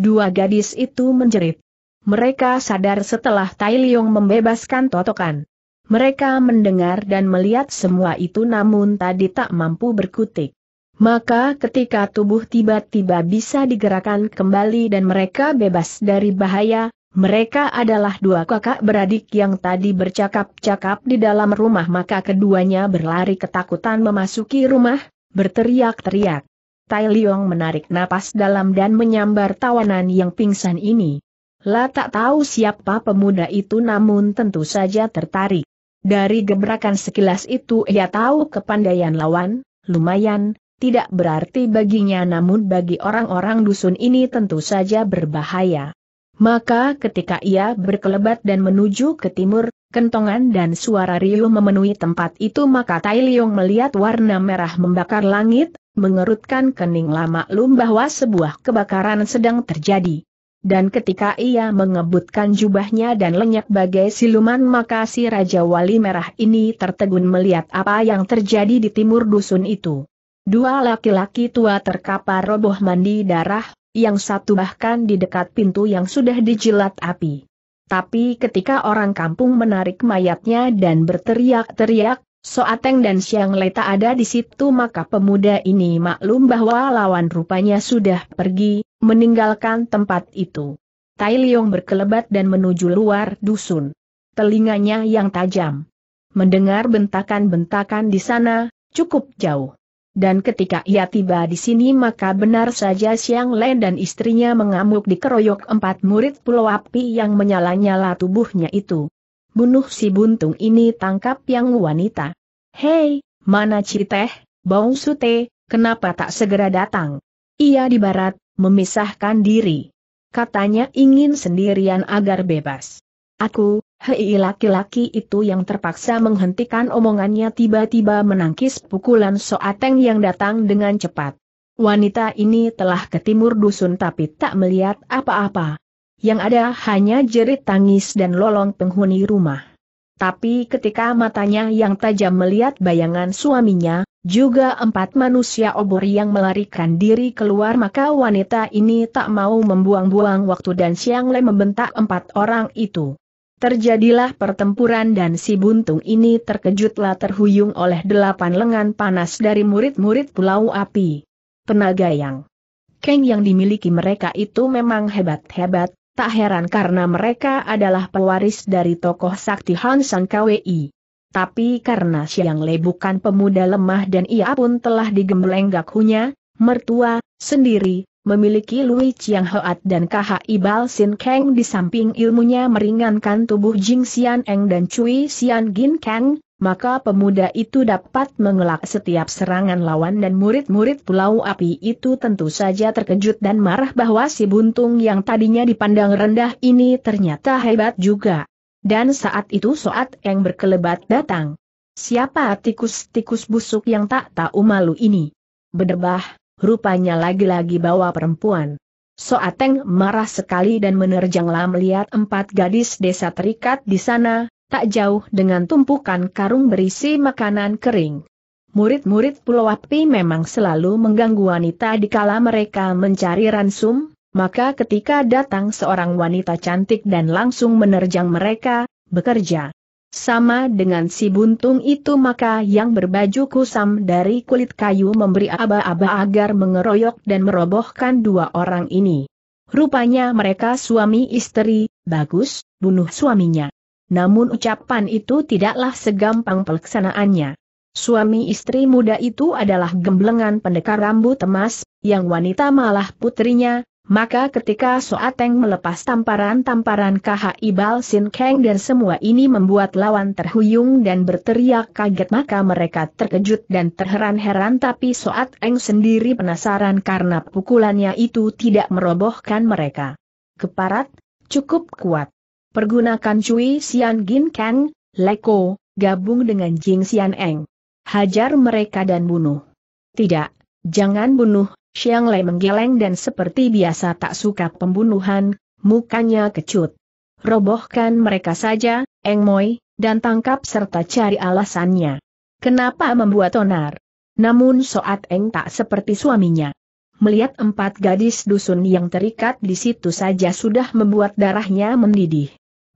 Dua gadis itu menjerit. Mereka sadar setelah Tai Liong membebaskan totokan. Mereka mendengar dan melihat semua itu namun tadi tak mampu berkutik. Maka ketika tubuh tiba-tiba bisa digerakkan kembali dan mereka bebas dari bahaya, mereka adalah dua kakak beradik yang tadi bercakap-cakap di dalam rumah maka keduanya berlari ketakutan memasuki rumah, berteriak-teriak. Tai Leong menarik napas dalam dan menyambar tawanan yang pingsan ini. La tak tahu siapa pemuda itu namun tentu saja tertarik. Dari gebrakan sekilas itu ia tahu kepandaian lawan, lumayan, tidak berarti baginya namun bagi orang-orang dusun ini tentu saja berbahaya. Maka ketika ia berkelebat dan menuju ke timur, kentongan dan suara riuh memenuhi tempat itu maka Tai Leong melihat warna merah membakar langit, mengerutkan kening lama lum bahwa sebuah kebakaran sedang terjadi. Dan ketika ia mengebutkan jubahnya dan lenyap bagai siluman maka si Raja Wali Merah ini tertegun melihat apa yang terjadi di timur dusun itu. Dua laki-laki tua terkapar roboh mandi darah, yang satu bahkan di dekat pintu yang sudah dijilat api. Tapi ketika orang kampung menarik mayatnya dan berteriak-teriak, Soateng dan Siang Leta ada di situ maka pemuda ini maklum bahwa lawan rupanya sudah pergi, meninggalkan tempat itu. Tai Liong berkelebat dan menuju luar dusun. Telinganya yang tajam. Mendengar bentakan-bentakan di sana, cukup jauh. Dan ketika ia tiba di sini maka benar saja Siang Le dan istrinya mengamuk di keroyok empat murid pulau api yang menyala-nyala tubuhnya itu bunuh si buntung ini tangkap yang wanita. Hei, mana Citeh, Bong Sute, kenapa tak segera datang? Ia di barat, memisahkan diri. Katanya ingin sendirian agar bebas. Aku, hei laki-laki itu yang terpaksa menghentikan omongannya tiba-tiba menangkis pukulan Soateng yang datang dengan cepat. Wanita ini telah ke timur dusun tapi tak melihat apa-apa. Yang ada hanya jerit tangis dan lolong penghuni rumah. Tapi ketika matanya yang tajam melihat bayangan suaminya, juga empat manusia obor yang melarikan diri keluar maka wanita ini tak mau membuang-buang waktu dan Siang Le membentak empat orang itu. Terjadilah pertempuran dan si buntung ini terkejutlah terhuyung oleh delapan lengan panas dari murid-murid pulau api. Penaga yang Keng yang dimiliki mereka itu memang hebat-hebat, Tak heran karena mereka adalah pewaris dari tokoh sakti Hansan KWI. Tapi karena Siang Le bukan pemuda lemah dan ia pun telah digembleng gakunya, mertua, sendiri, memiliki Lui Chiang Hoat dan Kaha Ibal Sin Kang di samping ilmunya meringankan tubuh Jing Xian Eng dan Cui Xian Gin Kang, maka pemuda itu dapat mengelak setiap serangan lawan dan murid-murid pulau api itu tentu saja terkejut dan marah bahwa si buntung yang tadinya dipandang rendah ini ternyata hebat juga. Dan saat itu Soat yang berkelebat datang. Siapa tikus-tikus busuk yang tak tahu malu ini? Bedebah, rupanya lagi-lagi bawa perempuan. Soateng marah sekali dan menerjang lam lihat empat gadis desa terikat di sana, tak jauh dengan tumpukan karung berisi makanan kering. Murid-murid Pulau Api memang selalu mengganggu wanita di kala mereka mencari ransum, maka ketika datang seorang wanita cantik dan langsung menerjang mereka, bekerja. Sama dengan si buntung itu maka yang berbaju kusam dari kulit kayu memberi aba-aba agar mengeroyok dan merobohkan dua orang ini. Rupanya mereka suami istri, bagus, bunuh suaminya namun ucapan itu tidaklah segampang pelaksanaannya. Suami istri muda itu adalah gemblengan pendekar rambut emas, yang wanita malah putrinya, maka ketika Soateng melepas tamparan-tamparan KHI ibal Sin Kang dan semua ini membuat lawan terhuyung dan berteriak kaget maka mereka terkejut dan terheran-heran tapi Soateng sendiri penasaran karena pukulannya itu tidak merobohkan mereka. Keparat, cukup kuat. Pergunakan Cui Xian Gin Kang, Leko, gabung dengan Jing Xian Eng. Hajar mereka dan bunuh. Tidak, jangan bunuh, Xiang Lei menggeleng dan seperti biasa tak suka pembunuhan, mukanya kecut. Robohkan mereka saja, Eng Moi, dan tangkap serta cari alasannya. Kenapa membuat onar? Namun Soat Eng tak seperti suaminya. Melihat empat gadis dusun yang terikat di situ saja sudah membuat darahnya mendidih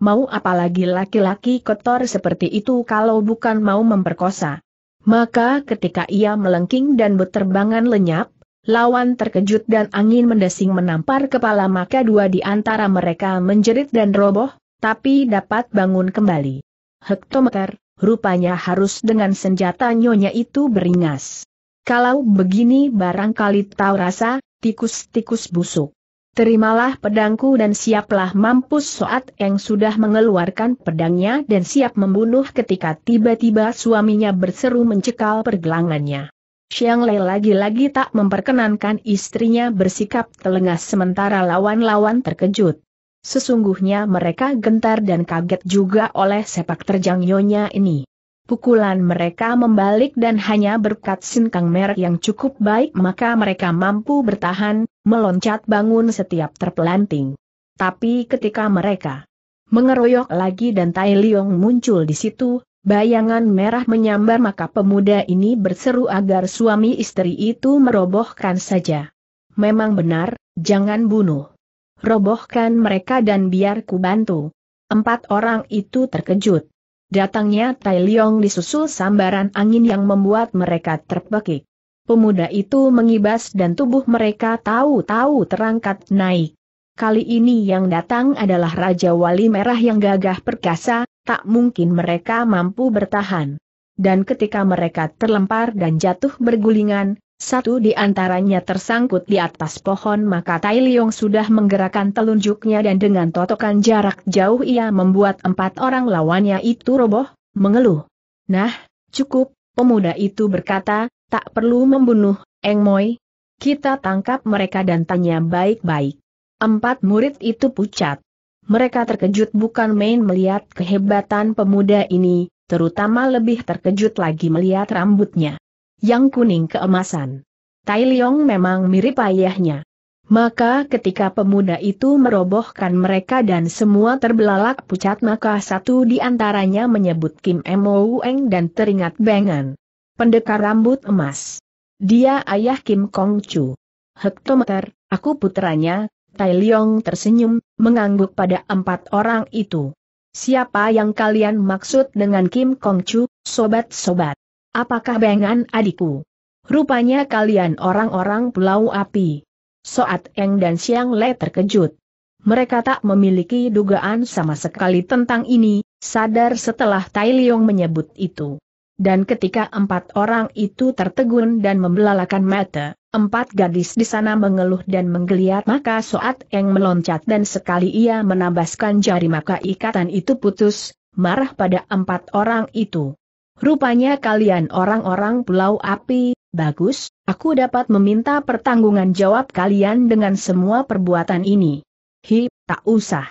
mau apalagi laki-laki kotor seperti itu kalau bukan mau memperkosa. Maka ketika ia melengking dan berterbangan lenyap, lawan terkejut dan angin mendesing menampar kepala maka dua di antara mereka menjerit dan roboh, tapi dapat bangun kembali. Hektometer, rupanya harus dengan senjata nyonya itu beringas. Kalau begini barangkali tahu rasa, tikus-tikus busuk. Terimalah pedangku dan siaplah mampus saat yang sudah mengeluarkan pedangnya dan siap membunuh ketika tiba-tiba suaminya berseru mencekal pergelangannya. Xiang Lei lagi-lagi tak memperkenankan istrinya bersikap telengah sementara lawan-lawan terkejut. Sesungguhnya mereka gentar dan kaget juga oleh sepak terjang nyonya ini. Pukulan mereka membalik dan hanya berkat sinkang merek yang cukup baik maka mereka mampu bertahan, meloncat bangun setiap terpelanting. Tapi ketika mereka mengeroyok lagi dan Tai Leong muncul di situ, bayangan merah menyambar maka pemuda ini berseru agar suami istri itu merobohkan saja. Memang benar, jangan bunuh. Robohkan mereka dan biarku bantu. Empat orang itu terkejut. Datangnya Tai Leong disusul sambaran angin yang membuat mereka terpekik. Pemuda itu mengibas dan tubuh mereka tahu-tahu terangkat naik. Kali ini yang datang adalah Raja Wali Merah yang gagah perkasa, tak mungkin mereka mampu bertahan. Dan ketika mereka terlempar dan jatuh bergulingan, satu di antaranya tersangkut di atas pohon maka Tai Liong sudah menggerakkan telunjuknya dan dengan totokan jarak jauh ia membuat empat orang lawannya itu roboh, mengeluh. Nah, cukup, pemuda itu berkata, tak perlu membunuh, Eng Moi. Kita tangkap mereka dan tanya baik-baik. Empat murid itu pucat. Mereka terkejut bukan main melihat kehebatan pemuda ini, terutama lebih terkejut lagi melihat rambutnya yang kuning keemasan. Tai Leong memang mirip ayahnya. Maka ketika pemuda itu merobohkan mereka dan semua terbelalak pucat maka satu di antaranya menyebut Kim Emo Eng dan teringat Bengan. Pendekar rambut emas. Dia ayah Kim Kong Chu. Hektometer, aku putranya, Tai Leong tersenyum, mengangguk pada empat orang itu. Siapa yang kalian maksud dengan Kim Kong Chu, sobat-sobat? Apakah bengan adikku? Rupanya kalian orang-orang pulau api. Soat Eng dan Siang Le terkejut. Mereka tak memiliki dugaan sama sekali tentang ini, sadar setelah Tai Leong menyebut itu. Dan ketika empat orang itu tertegun dan membelalakan mata, empat gadis di sana mengeluh dan menggeliat maka Soat Eng meloncat dan sekali ia menambaskan jari maka ikatan itu putus, marah pada empat orang itu. Rupanya kalian orang-orang pulau api, bagus, aku dapat meminta pertanggungan jawab kalian dengan semua perbuatan ini. Hi, tak usah.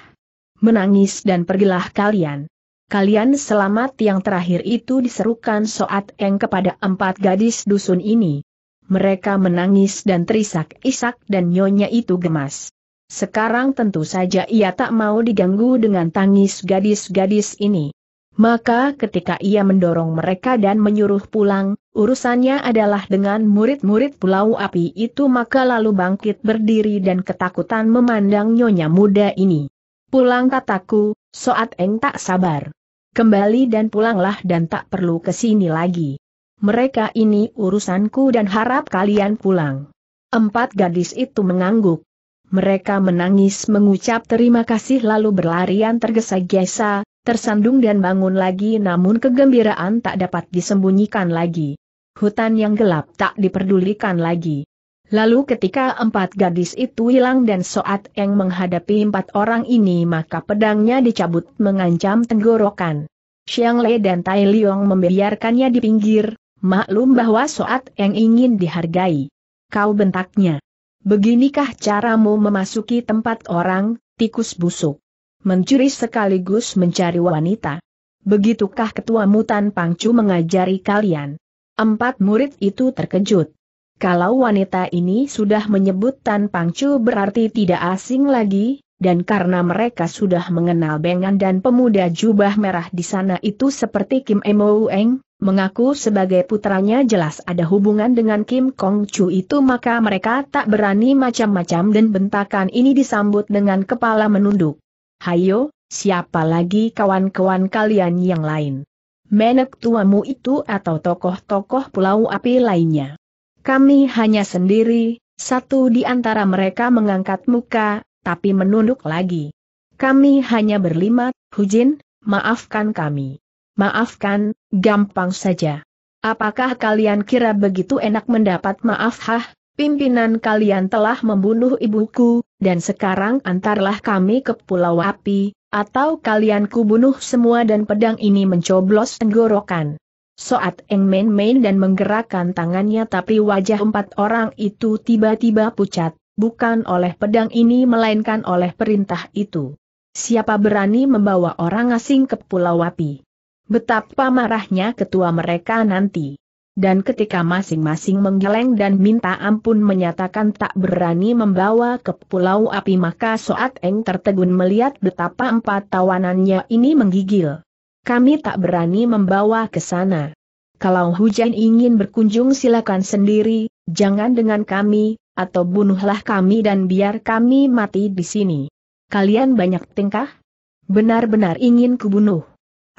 Menangis dan pergilah kalian. Kalian selamat yang terakhir itu diserukan Soat Eng kepada empat gadis dusun ini. Mereka menangis dan terisak-isak dan nyonya itu gemas. Sekarang tentu saja ia tak mau diganggu dengan tangis gadis-gadis ini. Maka ketika ia mendorong mereka dan menyuruh pulang, urusannya adalah dengan murid-murid pulau api itu maka lalu bangkit berdiri dan ketakutan memandang nyonya muda ini. Pulang kataku, soat eng tak sabar. Kembali dan pulanglah dan tak perlu kesini lagi. Mereka ini urusanku dan harap kalian pulang. Empat gadis itu mengangguk. Mereka menangis mengucap terima kasih lalu berlarian tergesa-gesa, tersandung dan bangun lagi namun kegembiraan tak dapat disembunyikan lagi. Hutan yang gelap tak diperdulikan lagi. Lalu ketika empat gadis itu hilang dan Soat yang menghadapi empat orang ini maka pedangnya dicabut mengancam tenggorokan. Xiang Lei dan Tai Liong membiarkannya di pinggir, maklum bahwa Soat yang ingin dihargai. Kau bentaknya. Beginikah caramu memasuki tempat orang, tikus busuk mencuri sekaligus mencari wanita. Begitukah ketua Mutan Pangcu mengajari kalian? Empat murid itu terkejut. Kalau wanita ini sudah menyebut Tan Pangcu berarti tidak asing lagi, dan karena mereka sudah mengenal Bengan dan pemuda jubah merah di sana itu seperti Kim Emo Eng, mengaku sebagai putranya jelas ada hubungan dengan Kim Kong Chu itu maka mereka tak berani macam-macam dan bentakan ini disambut dengan kepala menunduk. Hayo, siapa lagi kawan-kawan kalian yang lain? Menek tuamu itu atau tokoh-tokoh pulau api lainnya? Kami hanya sendiri, satu di antara mereka mengangkat muka, tapi menunduk lagi. Kami hanya berlima, Hujin, maafkan kami. Maafkan, gampang saja. Apakah kalian kira begitu enak mendapat maaf hah? Pimpinan kalian telah membunuh ibuku, dan sekarang antarlah kami ke Pulau Api, atau kalian kubunuh semua dan pedang ini mencoblos tenggorokan. Soat Eng main-main dan menggerakkan tangannya tapi wajah empat orang itu tiba-tiba pucat, bukan oleh pedang ini melainkan oleh perintah itu. Siapa berani membawa orang asing ke Pulau Api? Betapa marahnya ketua mereka nanti dan ketika masing-masing menggeleng dan minta ampun menyatakan tak berani membawa ke Pulau Api maka Soat Eng tertegun melihat betapa empat tawanannya ini menggigil. Kami tak berani membawa ke sana. Kalau hujan ingin berkunjung silakan sendiri, jangan dengan kami, atau bunuhlah kami dan biar kami mati di sini. Kalian banyak tingkah? Benar-benar ingin kubunuh.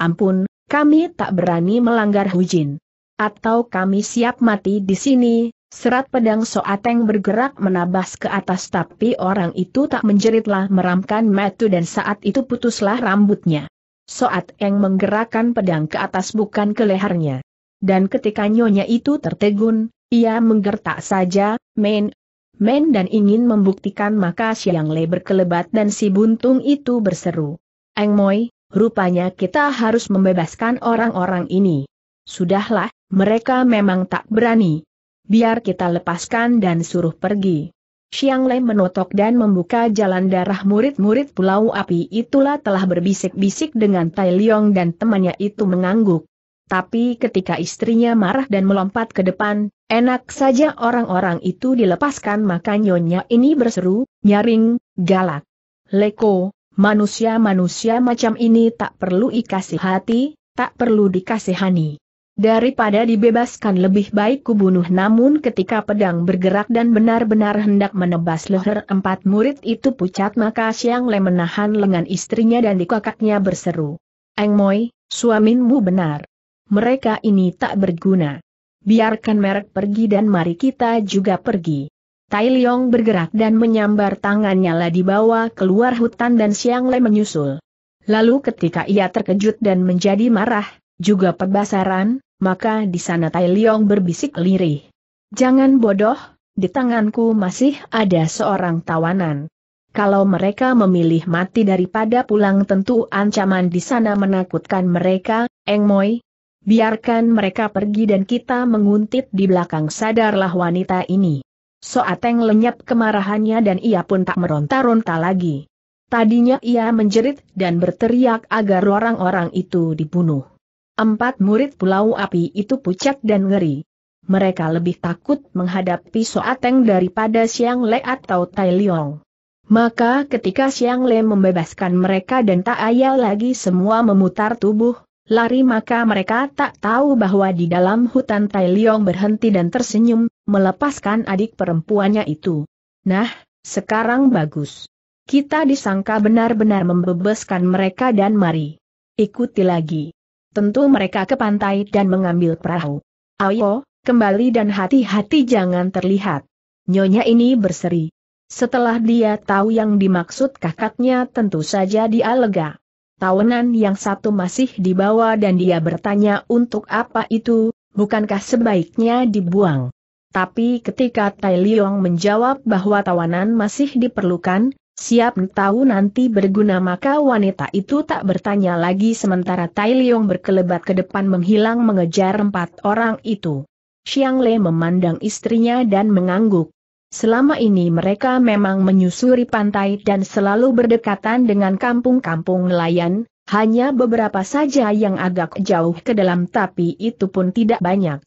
Ampun, kami tak berani melanggar hujin atau kami siap mati di sini, Serat pedang Soateng bergerak menabas ke atas tapi orang itu tak menjeritlah meramkan metu dan saat itu putuslah rambutnya. Soateng menggerakkan pedang ke atas bukan ke lehernya. Dan ketika nyonya itu tertegun, ia menggertak saja, men, men dan ingin membuktikan maka Siang Le berkelebat dan si buntung itu berseru. Eng Moi, rupanya kita harus membebaskan orang-orang ini. Sudahlah, mereka memang tak berani. Biar kita lepaskan dan suruh pergi. Xiang Lei menotok dan membuka jalan darah murid-murid pulau api itulah telah berbisik-bisik dengan Tai Liong dan temannya itu mengangguk. Tapi ketika istrinya marah dan melompat ke depan, enak saja orang-orang itu dilepaskan maka nyonya ini berseru, nyaring, galak. Leko, manusia-manusia macam ini tak perlu dikasih hati, tak perlu dikasihani. Daripada dibebaskan lebih baik kubunuh namun ketika pedang bergerak dan benar-benar hendak menebas leher empat murid itu pucat maka Siang Le menahan lengan istrinya dan di kakaknya berseru. Eng Moi, suaminmu benar. Mereka ini tak berguna. Biarkan merek pergi dan mari kita juga pergi. Tai Leong bergerak dan menyambar tangannya lah dibawa keluar hutan dan Siang Le menyusul. Lalu ketika ia terkejut dan menjadi marah, juga pebasaran, maka di sana Tai Liong berbisik lirih. Jangan bodoh, di tanganku masih ada seorang tawanan. Kalau mereka memilih mati daripada pulang tentu ancaman di sana menakutkan mereka, Eng Moi. Biarkan mereka pergi dan kita menguntit di belakang sadarlah wanita ini. Soateng lenyap kemarahannya dan ia pun tak meronta-ronta lagi. Tadinya ia menjerit dan berteriak agar orang-orang itu dibunuh. Empat murid pulau api itu pucat dan ngeri. Mereka lebih takut menghadapi Soateng daripada Siang Le atau Tai Liong. Maka ketika Siang Le membebaskan mereka dan tak ayal lagi semua memutar tubuh, lari maka mereka tak tahu bahwa di dalam hutan Tai Liong berhenti dan tersenyum, melepaskan adik perempuannya itu. Nah, sekarang bagus. Kita disangka benar-benar membebaskan mereka dan mari. Ikuti lagi tentu mereka ke pantai dan mengambil perahu. Ayo, kembali dan hati-hati jangan terlihat. Nyonya ini berseri. Setelah dia tahu yang dimaksud kakaknya tentu saja dia lega. Tawanan yang satu masih dibawa dan dia bertanya untuk apa itu, bukankah sebaiknya dibuang. Tapi ketika Tai Liong menjawab bahwa tawanan masih diperlukan, siap tahu nanti berguna maka wanita itu tak bertanya lagi sementara Tai Leong berkelebat ke depan menghilang mengejar empat orang itu. Xiang Le memandang istrinya dan mengangguk. Selama ini mereka memang menyusuri pantai dan selalu berdekatan dengan kampung-kampung nelayan, hanya beberapa saja yang agak jauh ke dalam tapi itu pun tidak banyak.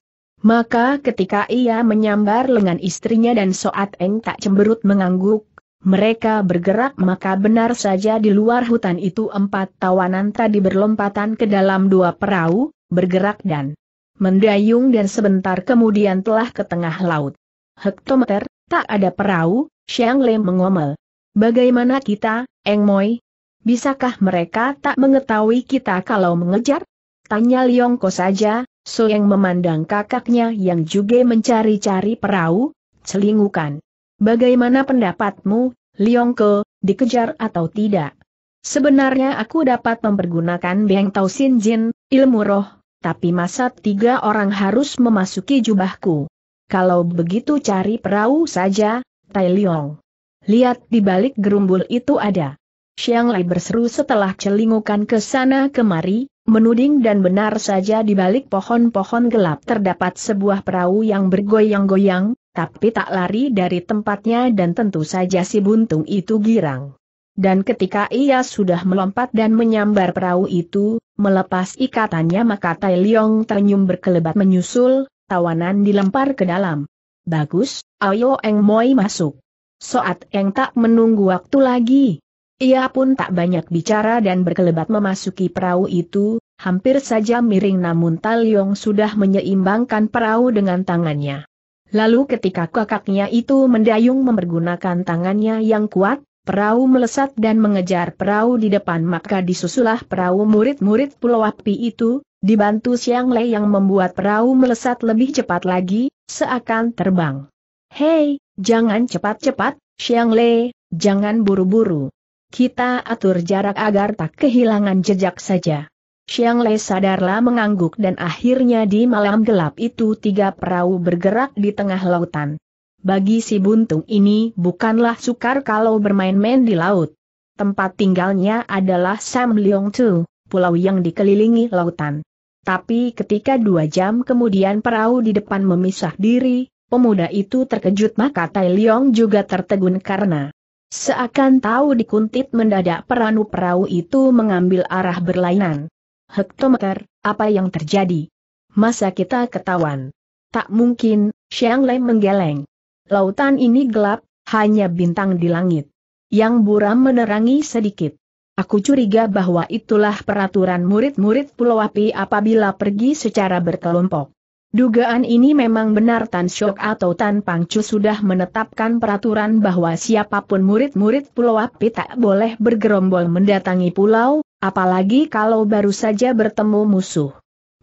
Maka ketika ia menyambar lengan istrinya dan Soat Eng tak cemberut mengangguk, mereka bergerak maka benar saja di luar hutan itu empat tawanan tadi berlompatan ke dalam dua perahu, bergerak dan mendayung dan sebentar kemudian telah ke tengah laut. Hektometer, tak ada perahu, Xiang Le mengomel. Bagaimana kita, Eng Moi? Bisakah mereka tak mengetahui kita kalau mengejar? Tanya Liongko saja, Soeng memandang kakaknya yang juga mencari-cari perahu, selingukan. Bagaimana pendapatmu, Liongko, dikejar atau tidak? Sebenarnya aku dapat mempergunakan Beng Tau Sin Jin, ilmu roh, tapi masa tiga orang harus memasuki jubahku. Kalau begitu cari perahu saja, Tai Liong. Lihat di balik gerumbul itu ada. Xiang Lei berseru setelah celingukan ke sana kemari, menuding dan benar saja di balik pohon-pohon gelap terdapat sebuah perahu yang bergoyang-goyang, tapi tak lari dari tempatnya dan tentu saja si buntung itu girang. Dan ketika ia sudah melompat dan menyambar perahu itu, melepas ikatannya maka Tai Leong ternyum berkelebat menyusul, tawanan dilempar ke dalam. Bagus, ayo Eng Moi masuk. Soat Eng tak menunggu waktu lagi. Ia pun tak banyak bicara dan berkelebat memasuki perahu itu, hampir saja miring namun Tai Leong sudah menyeimbangkan perahu dengan tangannya. Lalu ketika kakaknya itu mendayung mempergunakan tangannya yang kuat, perahu melesat dan mengejar perahu di depan maka disusulah perahu murid-murid pulau api itu, dibantu Siang Le yang membuat perahu melesat lebih cepat lagi, seakan terbang. Hei, jangan cepat-cepat, Siang Le, jangan buru-buru. Kita atur jarak agar tak kehilangan jejak saja. Xiang Lei sadarlah mengangguk dan akhirnya di malam gelap itu tiga perahu bergerak di tengah lautan. Bagi si buntung ini bukanlah sukar kalau bermain-main di laut. Tempat tinggalnya adalah Sam Leong Tu, pulau yang dikelilingi lautan. Tapi ketika dua jam kemudian perahu di depan memisah diri, pemuda itu terkejut maka Tai Leong juga tertegun karena seakan tahu dikuntit mendadak peranu perahu itu mengambil arah berlainan hektometer, apa yang terjadi? Masa kita ketahuan? Tak mungkin, Xiang Lei menggeleng. Lautan ini gelap, hanya bintang di langit. Yang buram menerangi sedikit. Aku curiga bahwa itulah peraturan murid-murid Pulau Api apabila pergi secara berkelompok. Dugaan ini memang benar Tan Shok atau Tan Pangcu sudah menetapkan peraturan bahwa siapapun murid-murid Pulau Api tak boleh bergerombol mendatangi pulau, apalagi kalau baru saja bertemu musuh.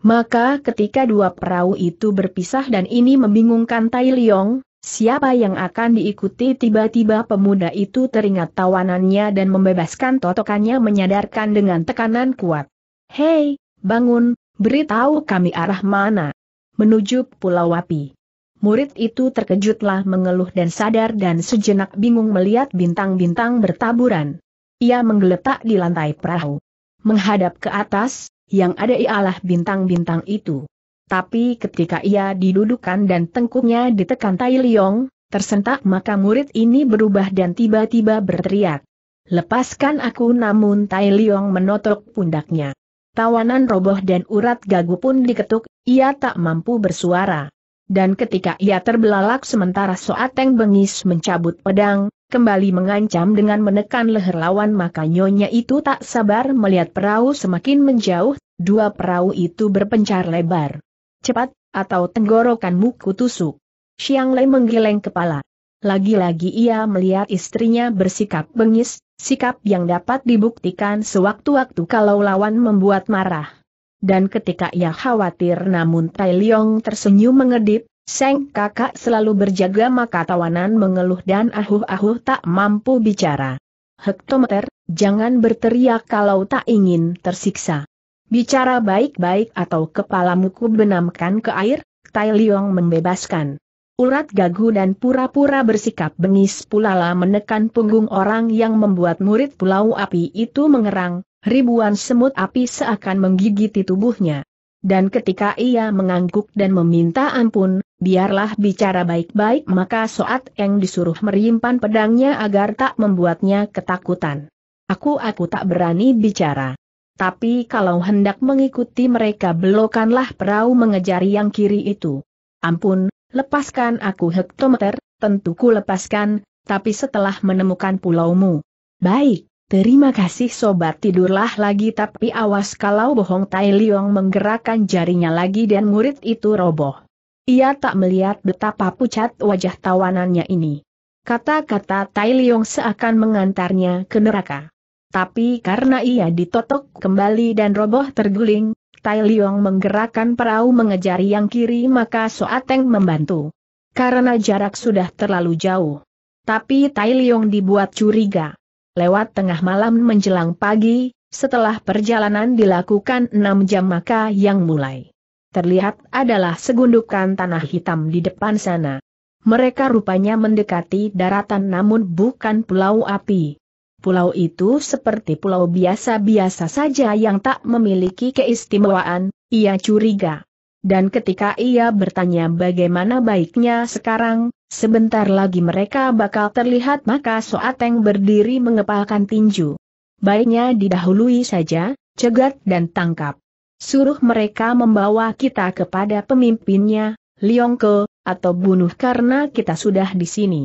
Maka ketika dua perahu itu berpisah dan ini membingungkan Tai Liong, siapa yang akan diikuti tiba-tiba pemuda itu teringat tawanannya dan membebaskan totokannya menyadarkan dengan tekanan kuat. Hei, bangun, beritahu kami arah mana. Menuju Pulau Wapi. Murid itu terkejutlah mengeluh dan sadar dan sejenak bingung melihat bintang-bintang bertaburan. Ia menggeletak di lantai perahu menghadap ke atas, yang ada ialah bintang-bintang itu. Tapi ketika ia didudukan dan tengkuknya ditekan Tai Liong, tersentak maka murid ini berubah dan tiba-tiba berteriak. Lepaskan aku namun Tai Liong menotok pundaknya. Tawanan roboh dan urat gagu pun diketuk, ia tak mampu bersuara. Dan ketika ia terbelalak sementara Soateng bengis mencabut pedang, kembali mengancam dengan menekan leher lawan maka nyonya itu tak sabar melihat perahu semakin menjauh, dua perahu itu berpencar lebar. Cepat, atau tenggorokanmu kutusuk. Xiang Lei menggeleng kepala. Lagi-lagi ia melihat istrinya bersikap bengis, sikap yang dapat dibuktikan sewaktu-waktu kalau lawan membuat marah. Dan ketika ia khawatir namun Tai Leong tersenyum mengedip, Seng kakak selalu berjaga maka tawanan mengeluh dan ahuh-ahuh tak mampu bicara. Hektometer, jangan berteriak kalau tak ingin tersiksa. Bicara baik-baik atau kepalamu ku benamkan ke air, Tai Liong membebaskan. Urat gagu dan pura-pura bersikap bengis lah menekan punggung orang yang membuat murid pulau api itu mengerang, ribuan semut api seakan menggigiti tubuhnya dan ketika ia mengangguk dan meminta ampun, biarlah bicara baik-baik maka Soat Eng disuruh merimpan pedangnya agar tak membuatnya ketakutan. Aku-aku tak berani bicara. Tapi kalau hendak mengikuti mereka belokanlah perahu mengejar yang kiri itu. Ampun, lepaskan aku hektometer, tentu ku lepaskan, tapi setelah menemukan pulaumu. Baik, Terima kasih sobat tidurlah lagi tapi awas kalau bohong Tai Liong menggerakkan jarinya lagi dan murid itu roboh. Ia tak melihat betapa pucat wajah tawanannya ini. Kata-kata Tai Liong seakan mengantarnya ke neraka. Tapi karena ia ditotok kembali dan roboh terguling, Tai Liong menggerakkan perahu mengejar yang kiri maka Soateng membantu. Karena jarak sudah terlalu jauh. Tapi Tai Liong dibuat curiga lewat tengah malam menjelang pagi, setelah perjalanan dilakukan enam jam maka yang mulai. Terlihat adalah segundukan tanah hitam di depan sana. Mereka rupanya mendekati daratan namun bukan pulau api. Pulau itu seperti pulau biasa-biasa saja yang tak memiliki keistimewaan, ia curiga. Dan ketika ia bertanya bagaimana baiknya sekarang, Sebentar lagi mereka bakal terlihat maka Soateng berdiri mengepalkan tinju. Baiknya didahului saja, cegat dan tangkap. Suruh mereka membawa kita kepada pemimpinnya, Liongko, atau bunuh karena kita sudah di sini.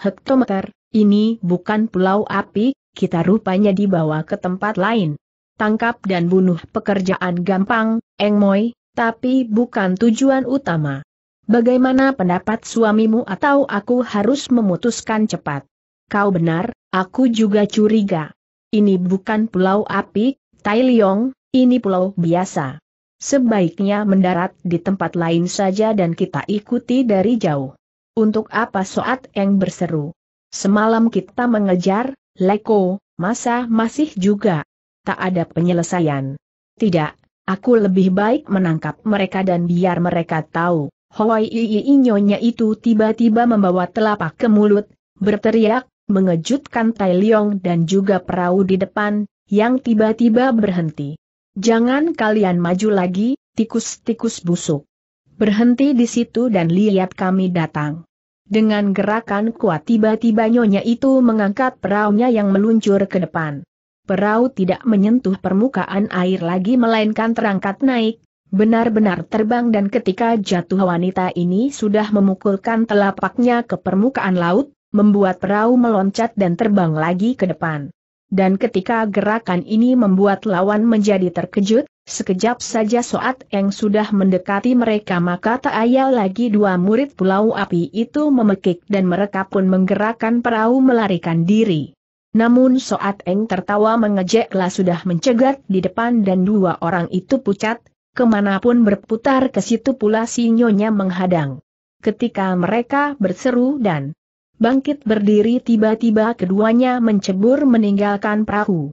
Hektometer, ini bukan pulau api, kita rupanya dibawa ke tempat lain. Tangkap dan bunuh pekerjaan gampang, Engmoy, tapi bukan tujuan utama. Bagaimana pendapat suamimu atau aku harus memutuskan cepat? Kau benar, aku juga curiga. Ini bukan pulau api, Tai Liong, ini pulau biasa. Sebaiknya mendarat di tempat lain saja dan kita ikuti dari jauh. Untuk apa Soat yang berseru? Semalam kita mengejar, Leko, masa masih juga. Tak ada penyelesaian. Tidak, aku lebih baik menangkap mereka dan biar mereka tahu. Hoi Yi Inyonya itu tiba-tiba membawa telapak ke mulut, berteriak, mengejutkan Tai Liong dan juga perahu di depan, yang tiba-tiba berhenti. Jangan kalian maju lagi, tikus-tikus busuk. Berhenti di situ dan lihat kami datang. Dengan gerakan kuat tiba-tiba nyonya itu mengangkat perahunya yang meluncur ke depan. Perahu tidak menyentuh permukaan air lagi melainkan terangkat naik, benar-benar terbang dan ketika jatuh wanita ini sudah memukulkan telapaknya ke permukaan laut, membuat perahu meloncat dan terbang lagi ke depan. Dan ketika gerakan ini membuat lawan menjadi terkejut, sekejap saja Soat Eng sudah mendekati mereka maka tak ayal lagi dua murid pulau api itu memekik dan mereka pun menggerakkan perahu melarikan diri. Namun Soat Eng tertawa mengejeklah sudah mencegat di depan dan dua orang itu pucat, kemanapun berputar ke situ pula si nyonya menghadang. Ketika mereka berseru dan bangkit berdiri tiba-tiba keduanya mencebur meninggalkan perahu.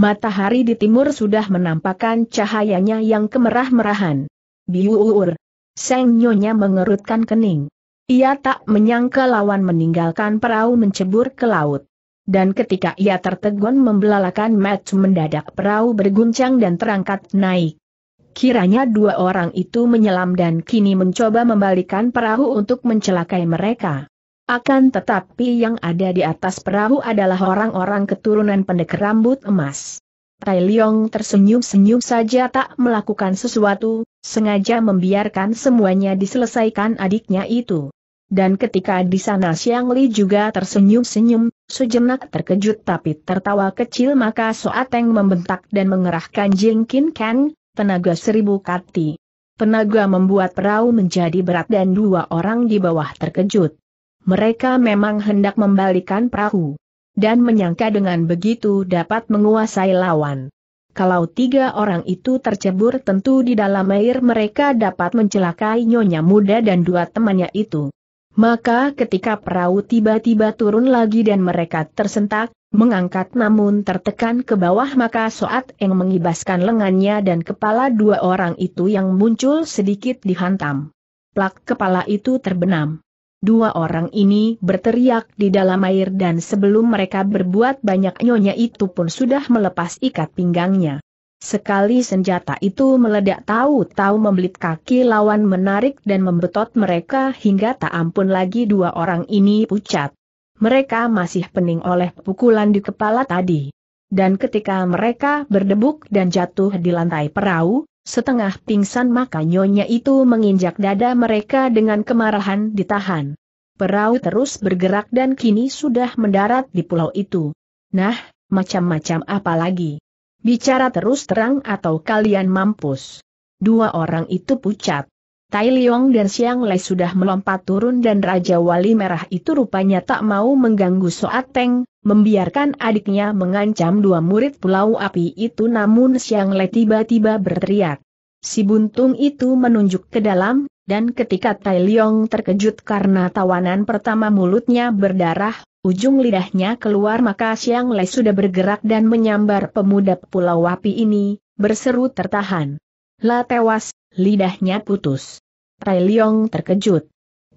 Matahari di timur sudah menampakkan cahayanya yang kemerah-merahan. Biuur. Seng Nyonya mengerutkan kening. Ia tak menyangka lawan meninggalkan perahu mencebur ke laut. Dan ketika ia tertegun membelalakan match mendadak perahu berguncang dan terangkat naik. Kiranya dua orang itu menyelam dan kini mencoba membalikan perahu untuk mencelakai mereka. Akan tetapi yang ada di atas perahu adalah orang-orang keturunan pendek rambut emas. Tai Leong tersenyum-senyum saja tak melakukan sesuatu, sengaja membiarkan semuanya diselesaikan adiknya itu. Dan ketika di sana Xiang Li juga tersenyum-senyum, sejenak terkejut tapi tertawa kecil maka Soateng membentak dan mengerahkan Jing Kin Kang, penaga seribu kati. Penaga membuat perahu menjadi berat dan dua orang di bawah terkejut. Mereka memang hendak membalikan perahu. Dan menyangka dengan begitu dapat menguasai lawan. Kalau tiga orang itu tercebur tentu di dalam air mereka dapat mencelakai nyonya muda dan dua temannya itu. Maka ketika perahu tiba-tiba turun lagi dan mereka tersentak, Mengangkat namun tertekan ke bawah maka Soat Eng mengibaskan lengannya dan kepala dua orang itu yang muncul sedikit dihantam. Plak kepala itu terbenam. Dua orang ini berteriak di dalam air dan sebelum mereka berbuat banyak nyonya itu pun sudah melepas ikat pinggangnya. Sekali senjata itu meledak tahu-tahu membelit kaki lawan menarik dan membetot mereka hingga tak ampun lagi dua orang ini pucat mereka masih pening oleh pukulan di kepala tadi. Dan ketika mereka berdebuk dan jatuh di lantai perahu, setengah pingsan maka nyonya itu menginjak dada mereka dengan kemarahan ditahan. Perahu terus bergerak dan kini sudah mendarat di pulau itu. Nah, macam-macam apa lagi? Bicara terus terang atau kalian mampus. Dua orang itu pucat. Tai Liong dan Siang Lei sudah melompat turun dan Raja Wali Merah itu rupanya tak mau mengganggu Soat Teng, membiarkan adiknya mengancam dua murid pulau api itu namun Siang Lei tiba-tiba berteriak. Si buntung itu menunjuk ke dalam, dan ketika Tai Liong terkejut karena tawanan pertama mulutnya berdarah, ujung lidahnya keluar maka Siang Lei sudah bergerak dan menyambar pemuda pulau api ini, berseru tertahan. La tewas, Lidahnya putus. Tai Leong terkejut.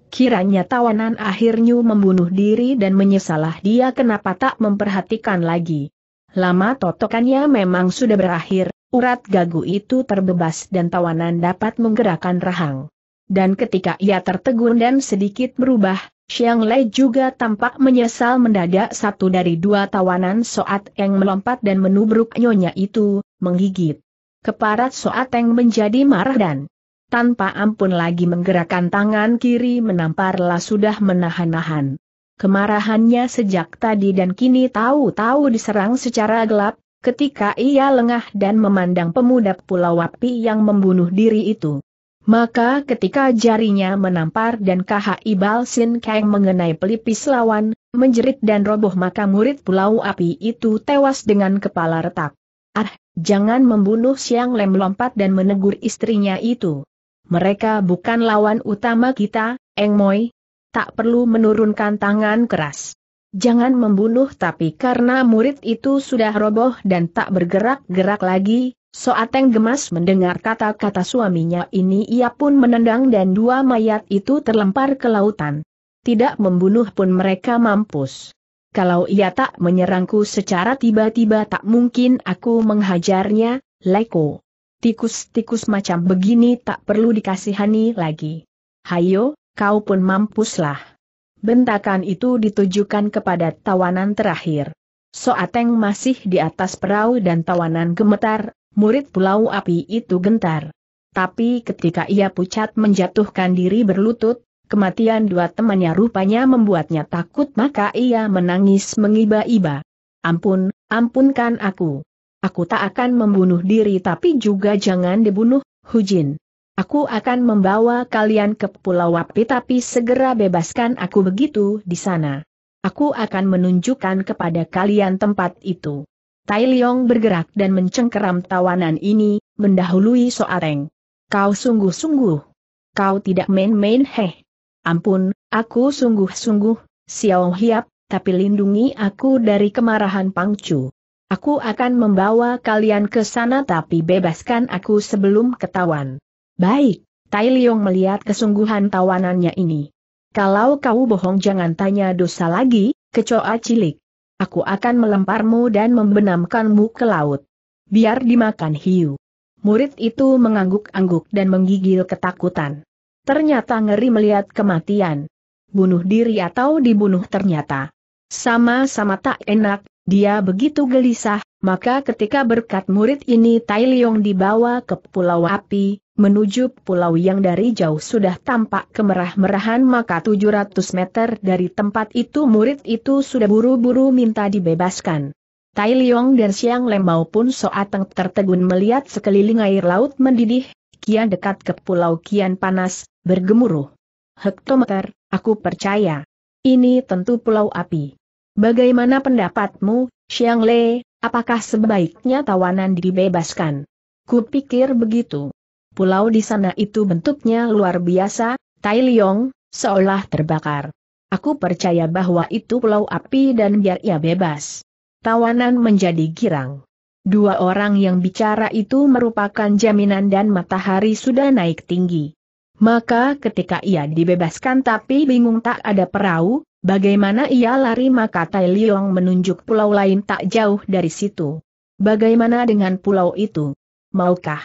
Kiranya tawanan akhirnya membunuh diri dan menyesalah dia kenapa tak memperhatikan lagi. Lama totokannya memang sudah berakhir, urat gagu itu terbebas dan tawanan dapat menggerakkan rahang. Dan ketika ia tertegun dan sedikit berubah, Xiang Lei juga tampak menyesal mendadak satu dari dua tawanan Soat yang melompat dan menubruk nyonya itu, menggigit. Keparat Soateng menjadi marah dan tanpa ampun lagi menggerakkan tangan kiri menamparlah sudah menahan-nahan. Kemarahannya sejak tadi dan kini tahu-tahu diserang secara gelap, ketika ia lengah dan memandang pemuda Pulau Wapi yang membunuh diri itu. Maka ketika jarinya menampar dan ibal sin Kang mengenai pelipis lawan, menjerit dan roboh maka murid Pulau Api itu tewas dengan kepala retak. Ah, jangan membunuh Siang Lem lompat dan menegur istrinya itu. Mereka bukan lawan utama kita, Eng Moi. Tak perlu menurunkan tangan keras. Jangan membunuh tapi karena murid itu sudah roboh dan tak bergerak-gerak lagi, Soateng gemas mendengar kata-kata suaminya ini ia pun menendang dan dua mayat itu terlempar ke lautan. Tidak membunuh pun mereka mampus kalau ia tak menyerangku secara tiba-tiba tak mungkin aku menghajarnya, Leko. Tikus-tikus macam begini tak perlu dikasihani lagi. Hayo, kau pun mampuslah. Bentakan itu ditujukan kepada tawanan terakhir. Soateng masih di atas perahu dan tawanan gemetar, murid pulau api itu gentar. Tapi ketika ia pucat menjatuhkan diri berlutut, Kematian dua temannya rupanya membuatnya takut maka ia menangis mengiba-iba. Ampun, ampunkan aku. Aku tak akan membunuh diri tapi juga jangan dibunuh, Hujin. Aku akan membawa kalian ke Pulau Wapi tapi segera bebaskan aku begitu di sana. Aku akan menunjukkan kepada kalian tempat itu. Tai Leong bergerak dan mencengkeram tawanan ini, mendahului Soareng. Kau sungguh-sungguh. Kau tidak main-main heh. Ampun, aku sungguh-sungguh, Xiao Hiap, tapi lindungi aku dari kemarahan Pangcu. Aku akan membawa kalian ke sana tapi bebaskan aku sebelum ketahuan. Baik, Tai Liong melihat kesungguhan tawanannya ini. Kalau kau bohong jangan tanya dosa lagi, kecoa cilik. Aku akan melemparmu dan membenamkanmu ke laut. Biar dimakan hiu. Murid itu mengangguk-angguk dan menggigil ketakutan. Ternyata ngeri melihat kematian. Bunuh diri atau dibunuh ternyata. Sama-sama tak enak, dia begitu gelisah, maka ketika berkat murid ini Tai Liong dibawa ke Pulau Api, menuju pulau yang dari jauh sudah tampak kemerah-merahan maka 700 meter dari tempat itu murid itu sudah buru-buru minta dibebaskan. Tai Liong dan Siang Lem maupun Soateng tertegun melihat sekeliling air laut mendidih, kian dekat ke pulau kian panas, bergemuruh. Hektometer, aku percaya. Ini tentu pulau api. Bagaimana pendapatmu, Xiang Le, apakah sebaiknya tawanan dibebaskan? Kupikir begitu. Pulau di sana itu bentuknya luar biasa, Tai Leong, seolah terbakar. Aku percaya bahwa itu pulau api dan biar ia bebas. Tawanan menjadi girang. Dua orang yang bicara itu merupakan jaminan dan matahari sudah naik tinggi. Maka ketika ia dibebaskan tapi bingung tak ada perahu, bagaimana ia lari maka Tai Liong menunjuk pulau lain tak jauh dari situ. Bagaimana dengan pulau itu? Maukah?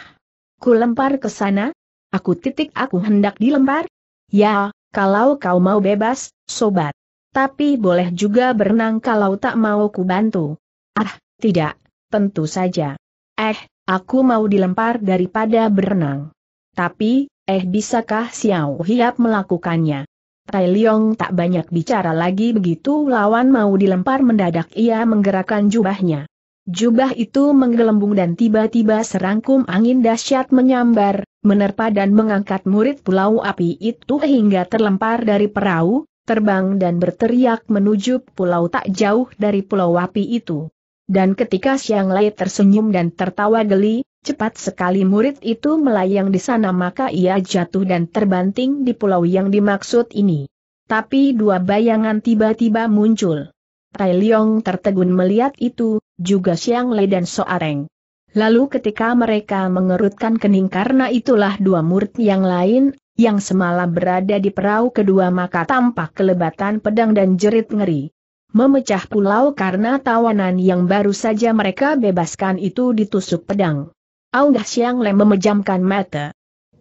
Ku lempar ke sana? Aku titik aku hendak dilempar? Ya, kalau kau mau bebas, sobat. Tapi boleh juga berenang kalau tak mau ku bantu. Ah, tidak, tentu saja. Eh, aku mau dilempar daripada berenang. Tapi, eh bisakah Xiao Hiap melakukannya? Tai Leong tak banyak bicara lagi begitu lawan mau dilempar mendadak ia menggerakkan jubahnya. Jubah itu menggelembung dan tiba-tiba serangkum angin dahsyat menyambar, menerpa dan mengangkat murid pulau api itu hingga terlempar dari perahu, terbang dan berteriak menuju pulau tak jauh dari pulau api itu. Dan ketika Siang Lai tersenyum dan tertawa geli, cepat sekali murid itu melayang di sana maka ia jatuh dan terbanting di pulau yang dimaksud ini. Tapi dua bayangan tiba-tiba muncul. Tai Leong tertegun melihat itu, juga Siang Lai dan Soareng. Lalu ketika mereka mengerutkan kening karena itulah dua murid yang lain, yang semalam berada di perahu kedua maka tampak kelebatan pedang dan jerit ngeri memecah pulau karena tawanan yang baru saja mereka bebaskan itu ditusuk pedang. Aungah Siang Le memejamkan mata.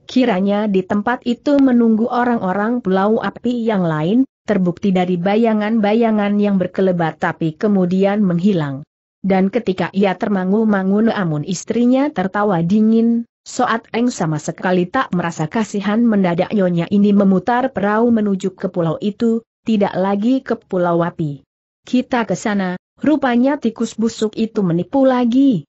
Kiranya di tempat itu menunggu orang-orang pulau api yang lain, terbukti dari bayangan-bayangan yang berkelebat tapi kemudian menghilang. Dan ketika ia termangu-mangu namun istrinya tertawa dingin, Soat Eng sama sekali tak merasa kasihan mendadak nyonya ini memutar perahu menuju ke pulau itu, tidak lagi ke pulau api. Kita ke sana, rupanya tikus busuk itu menipu lagi.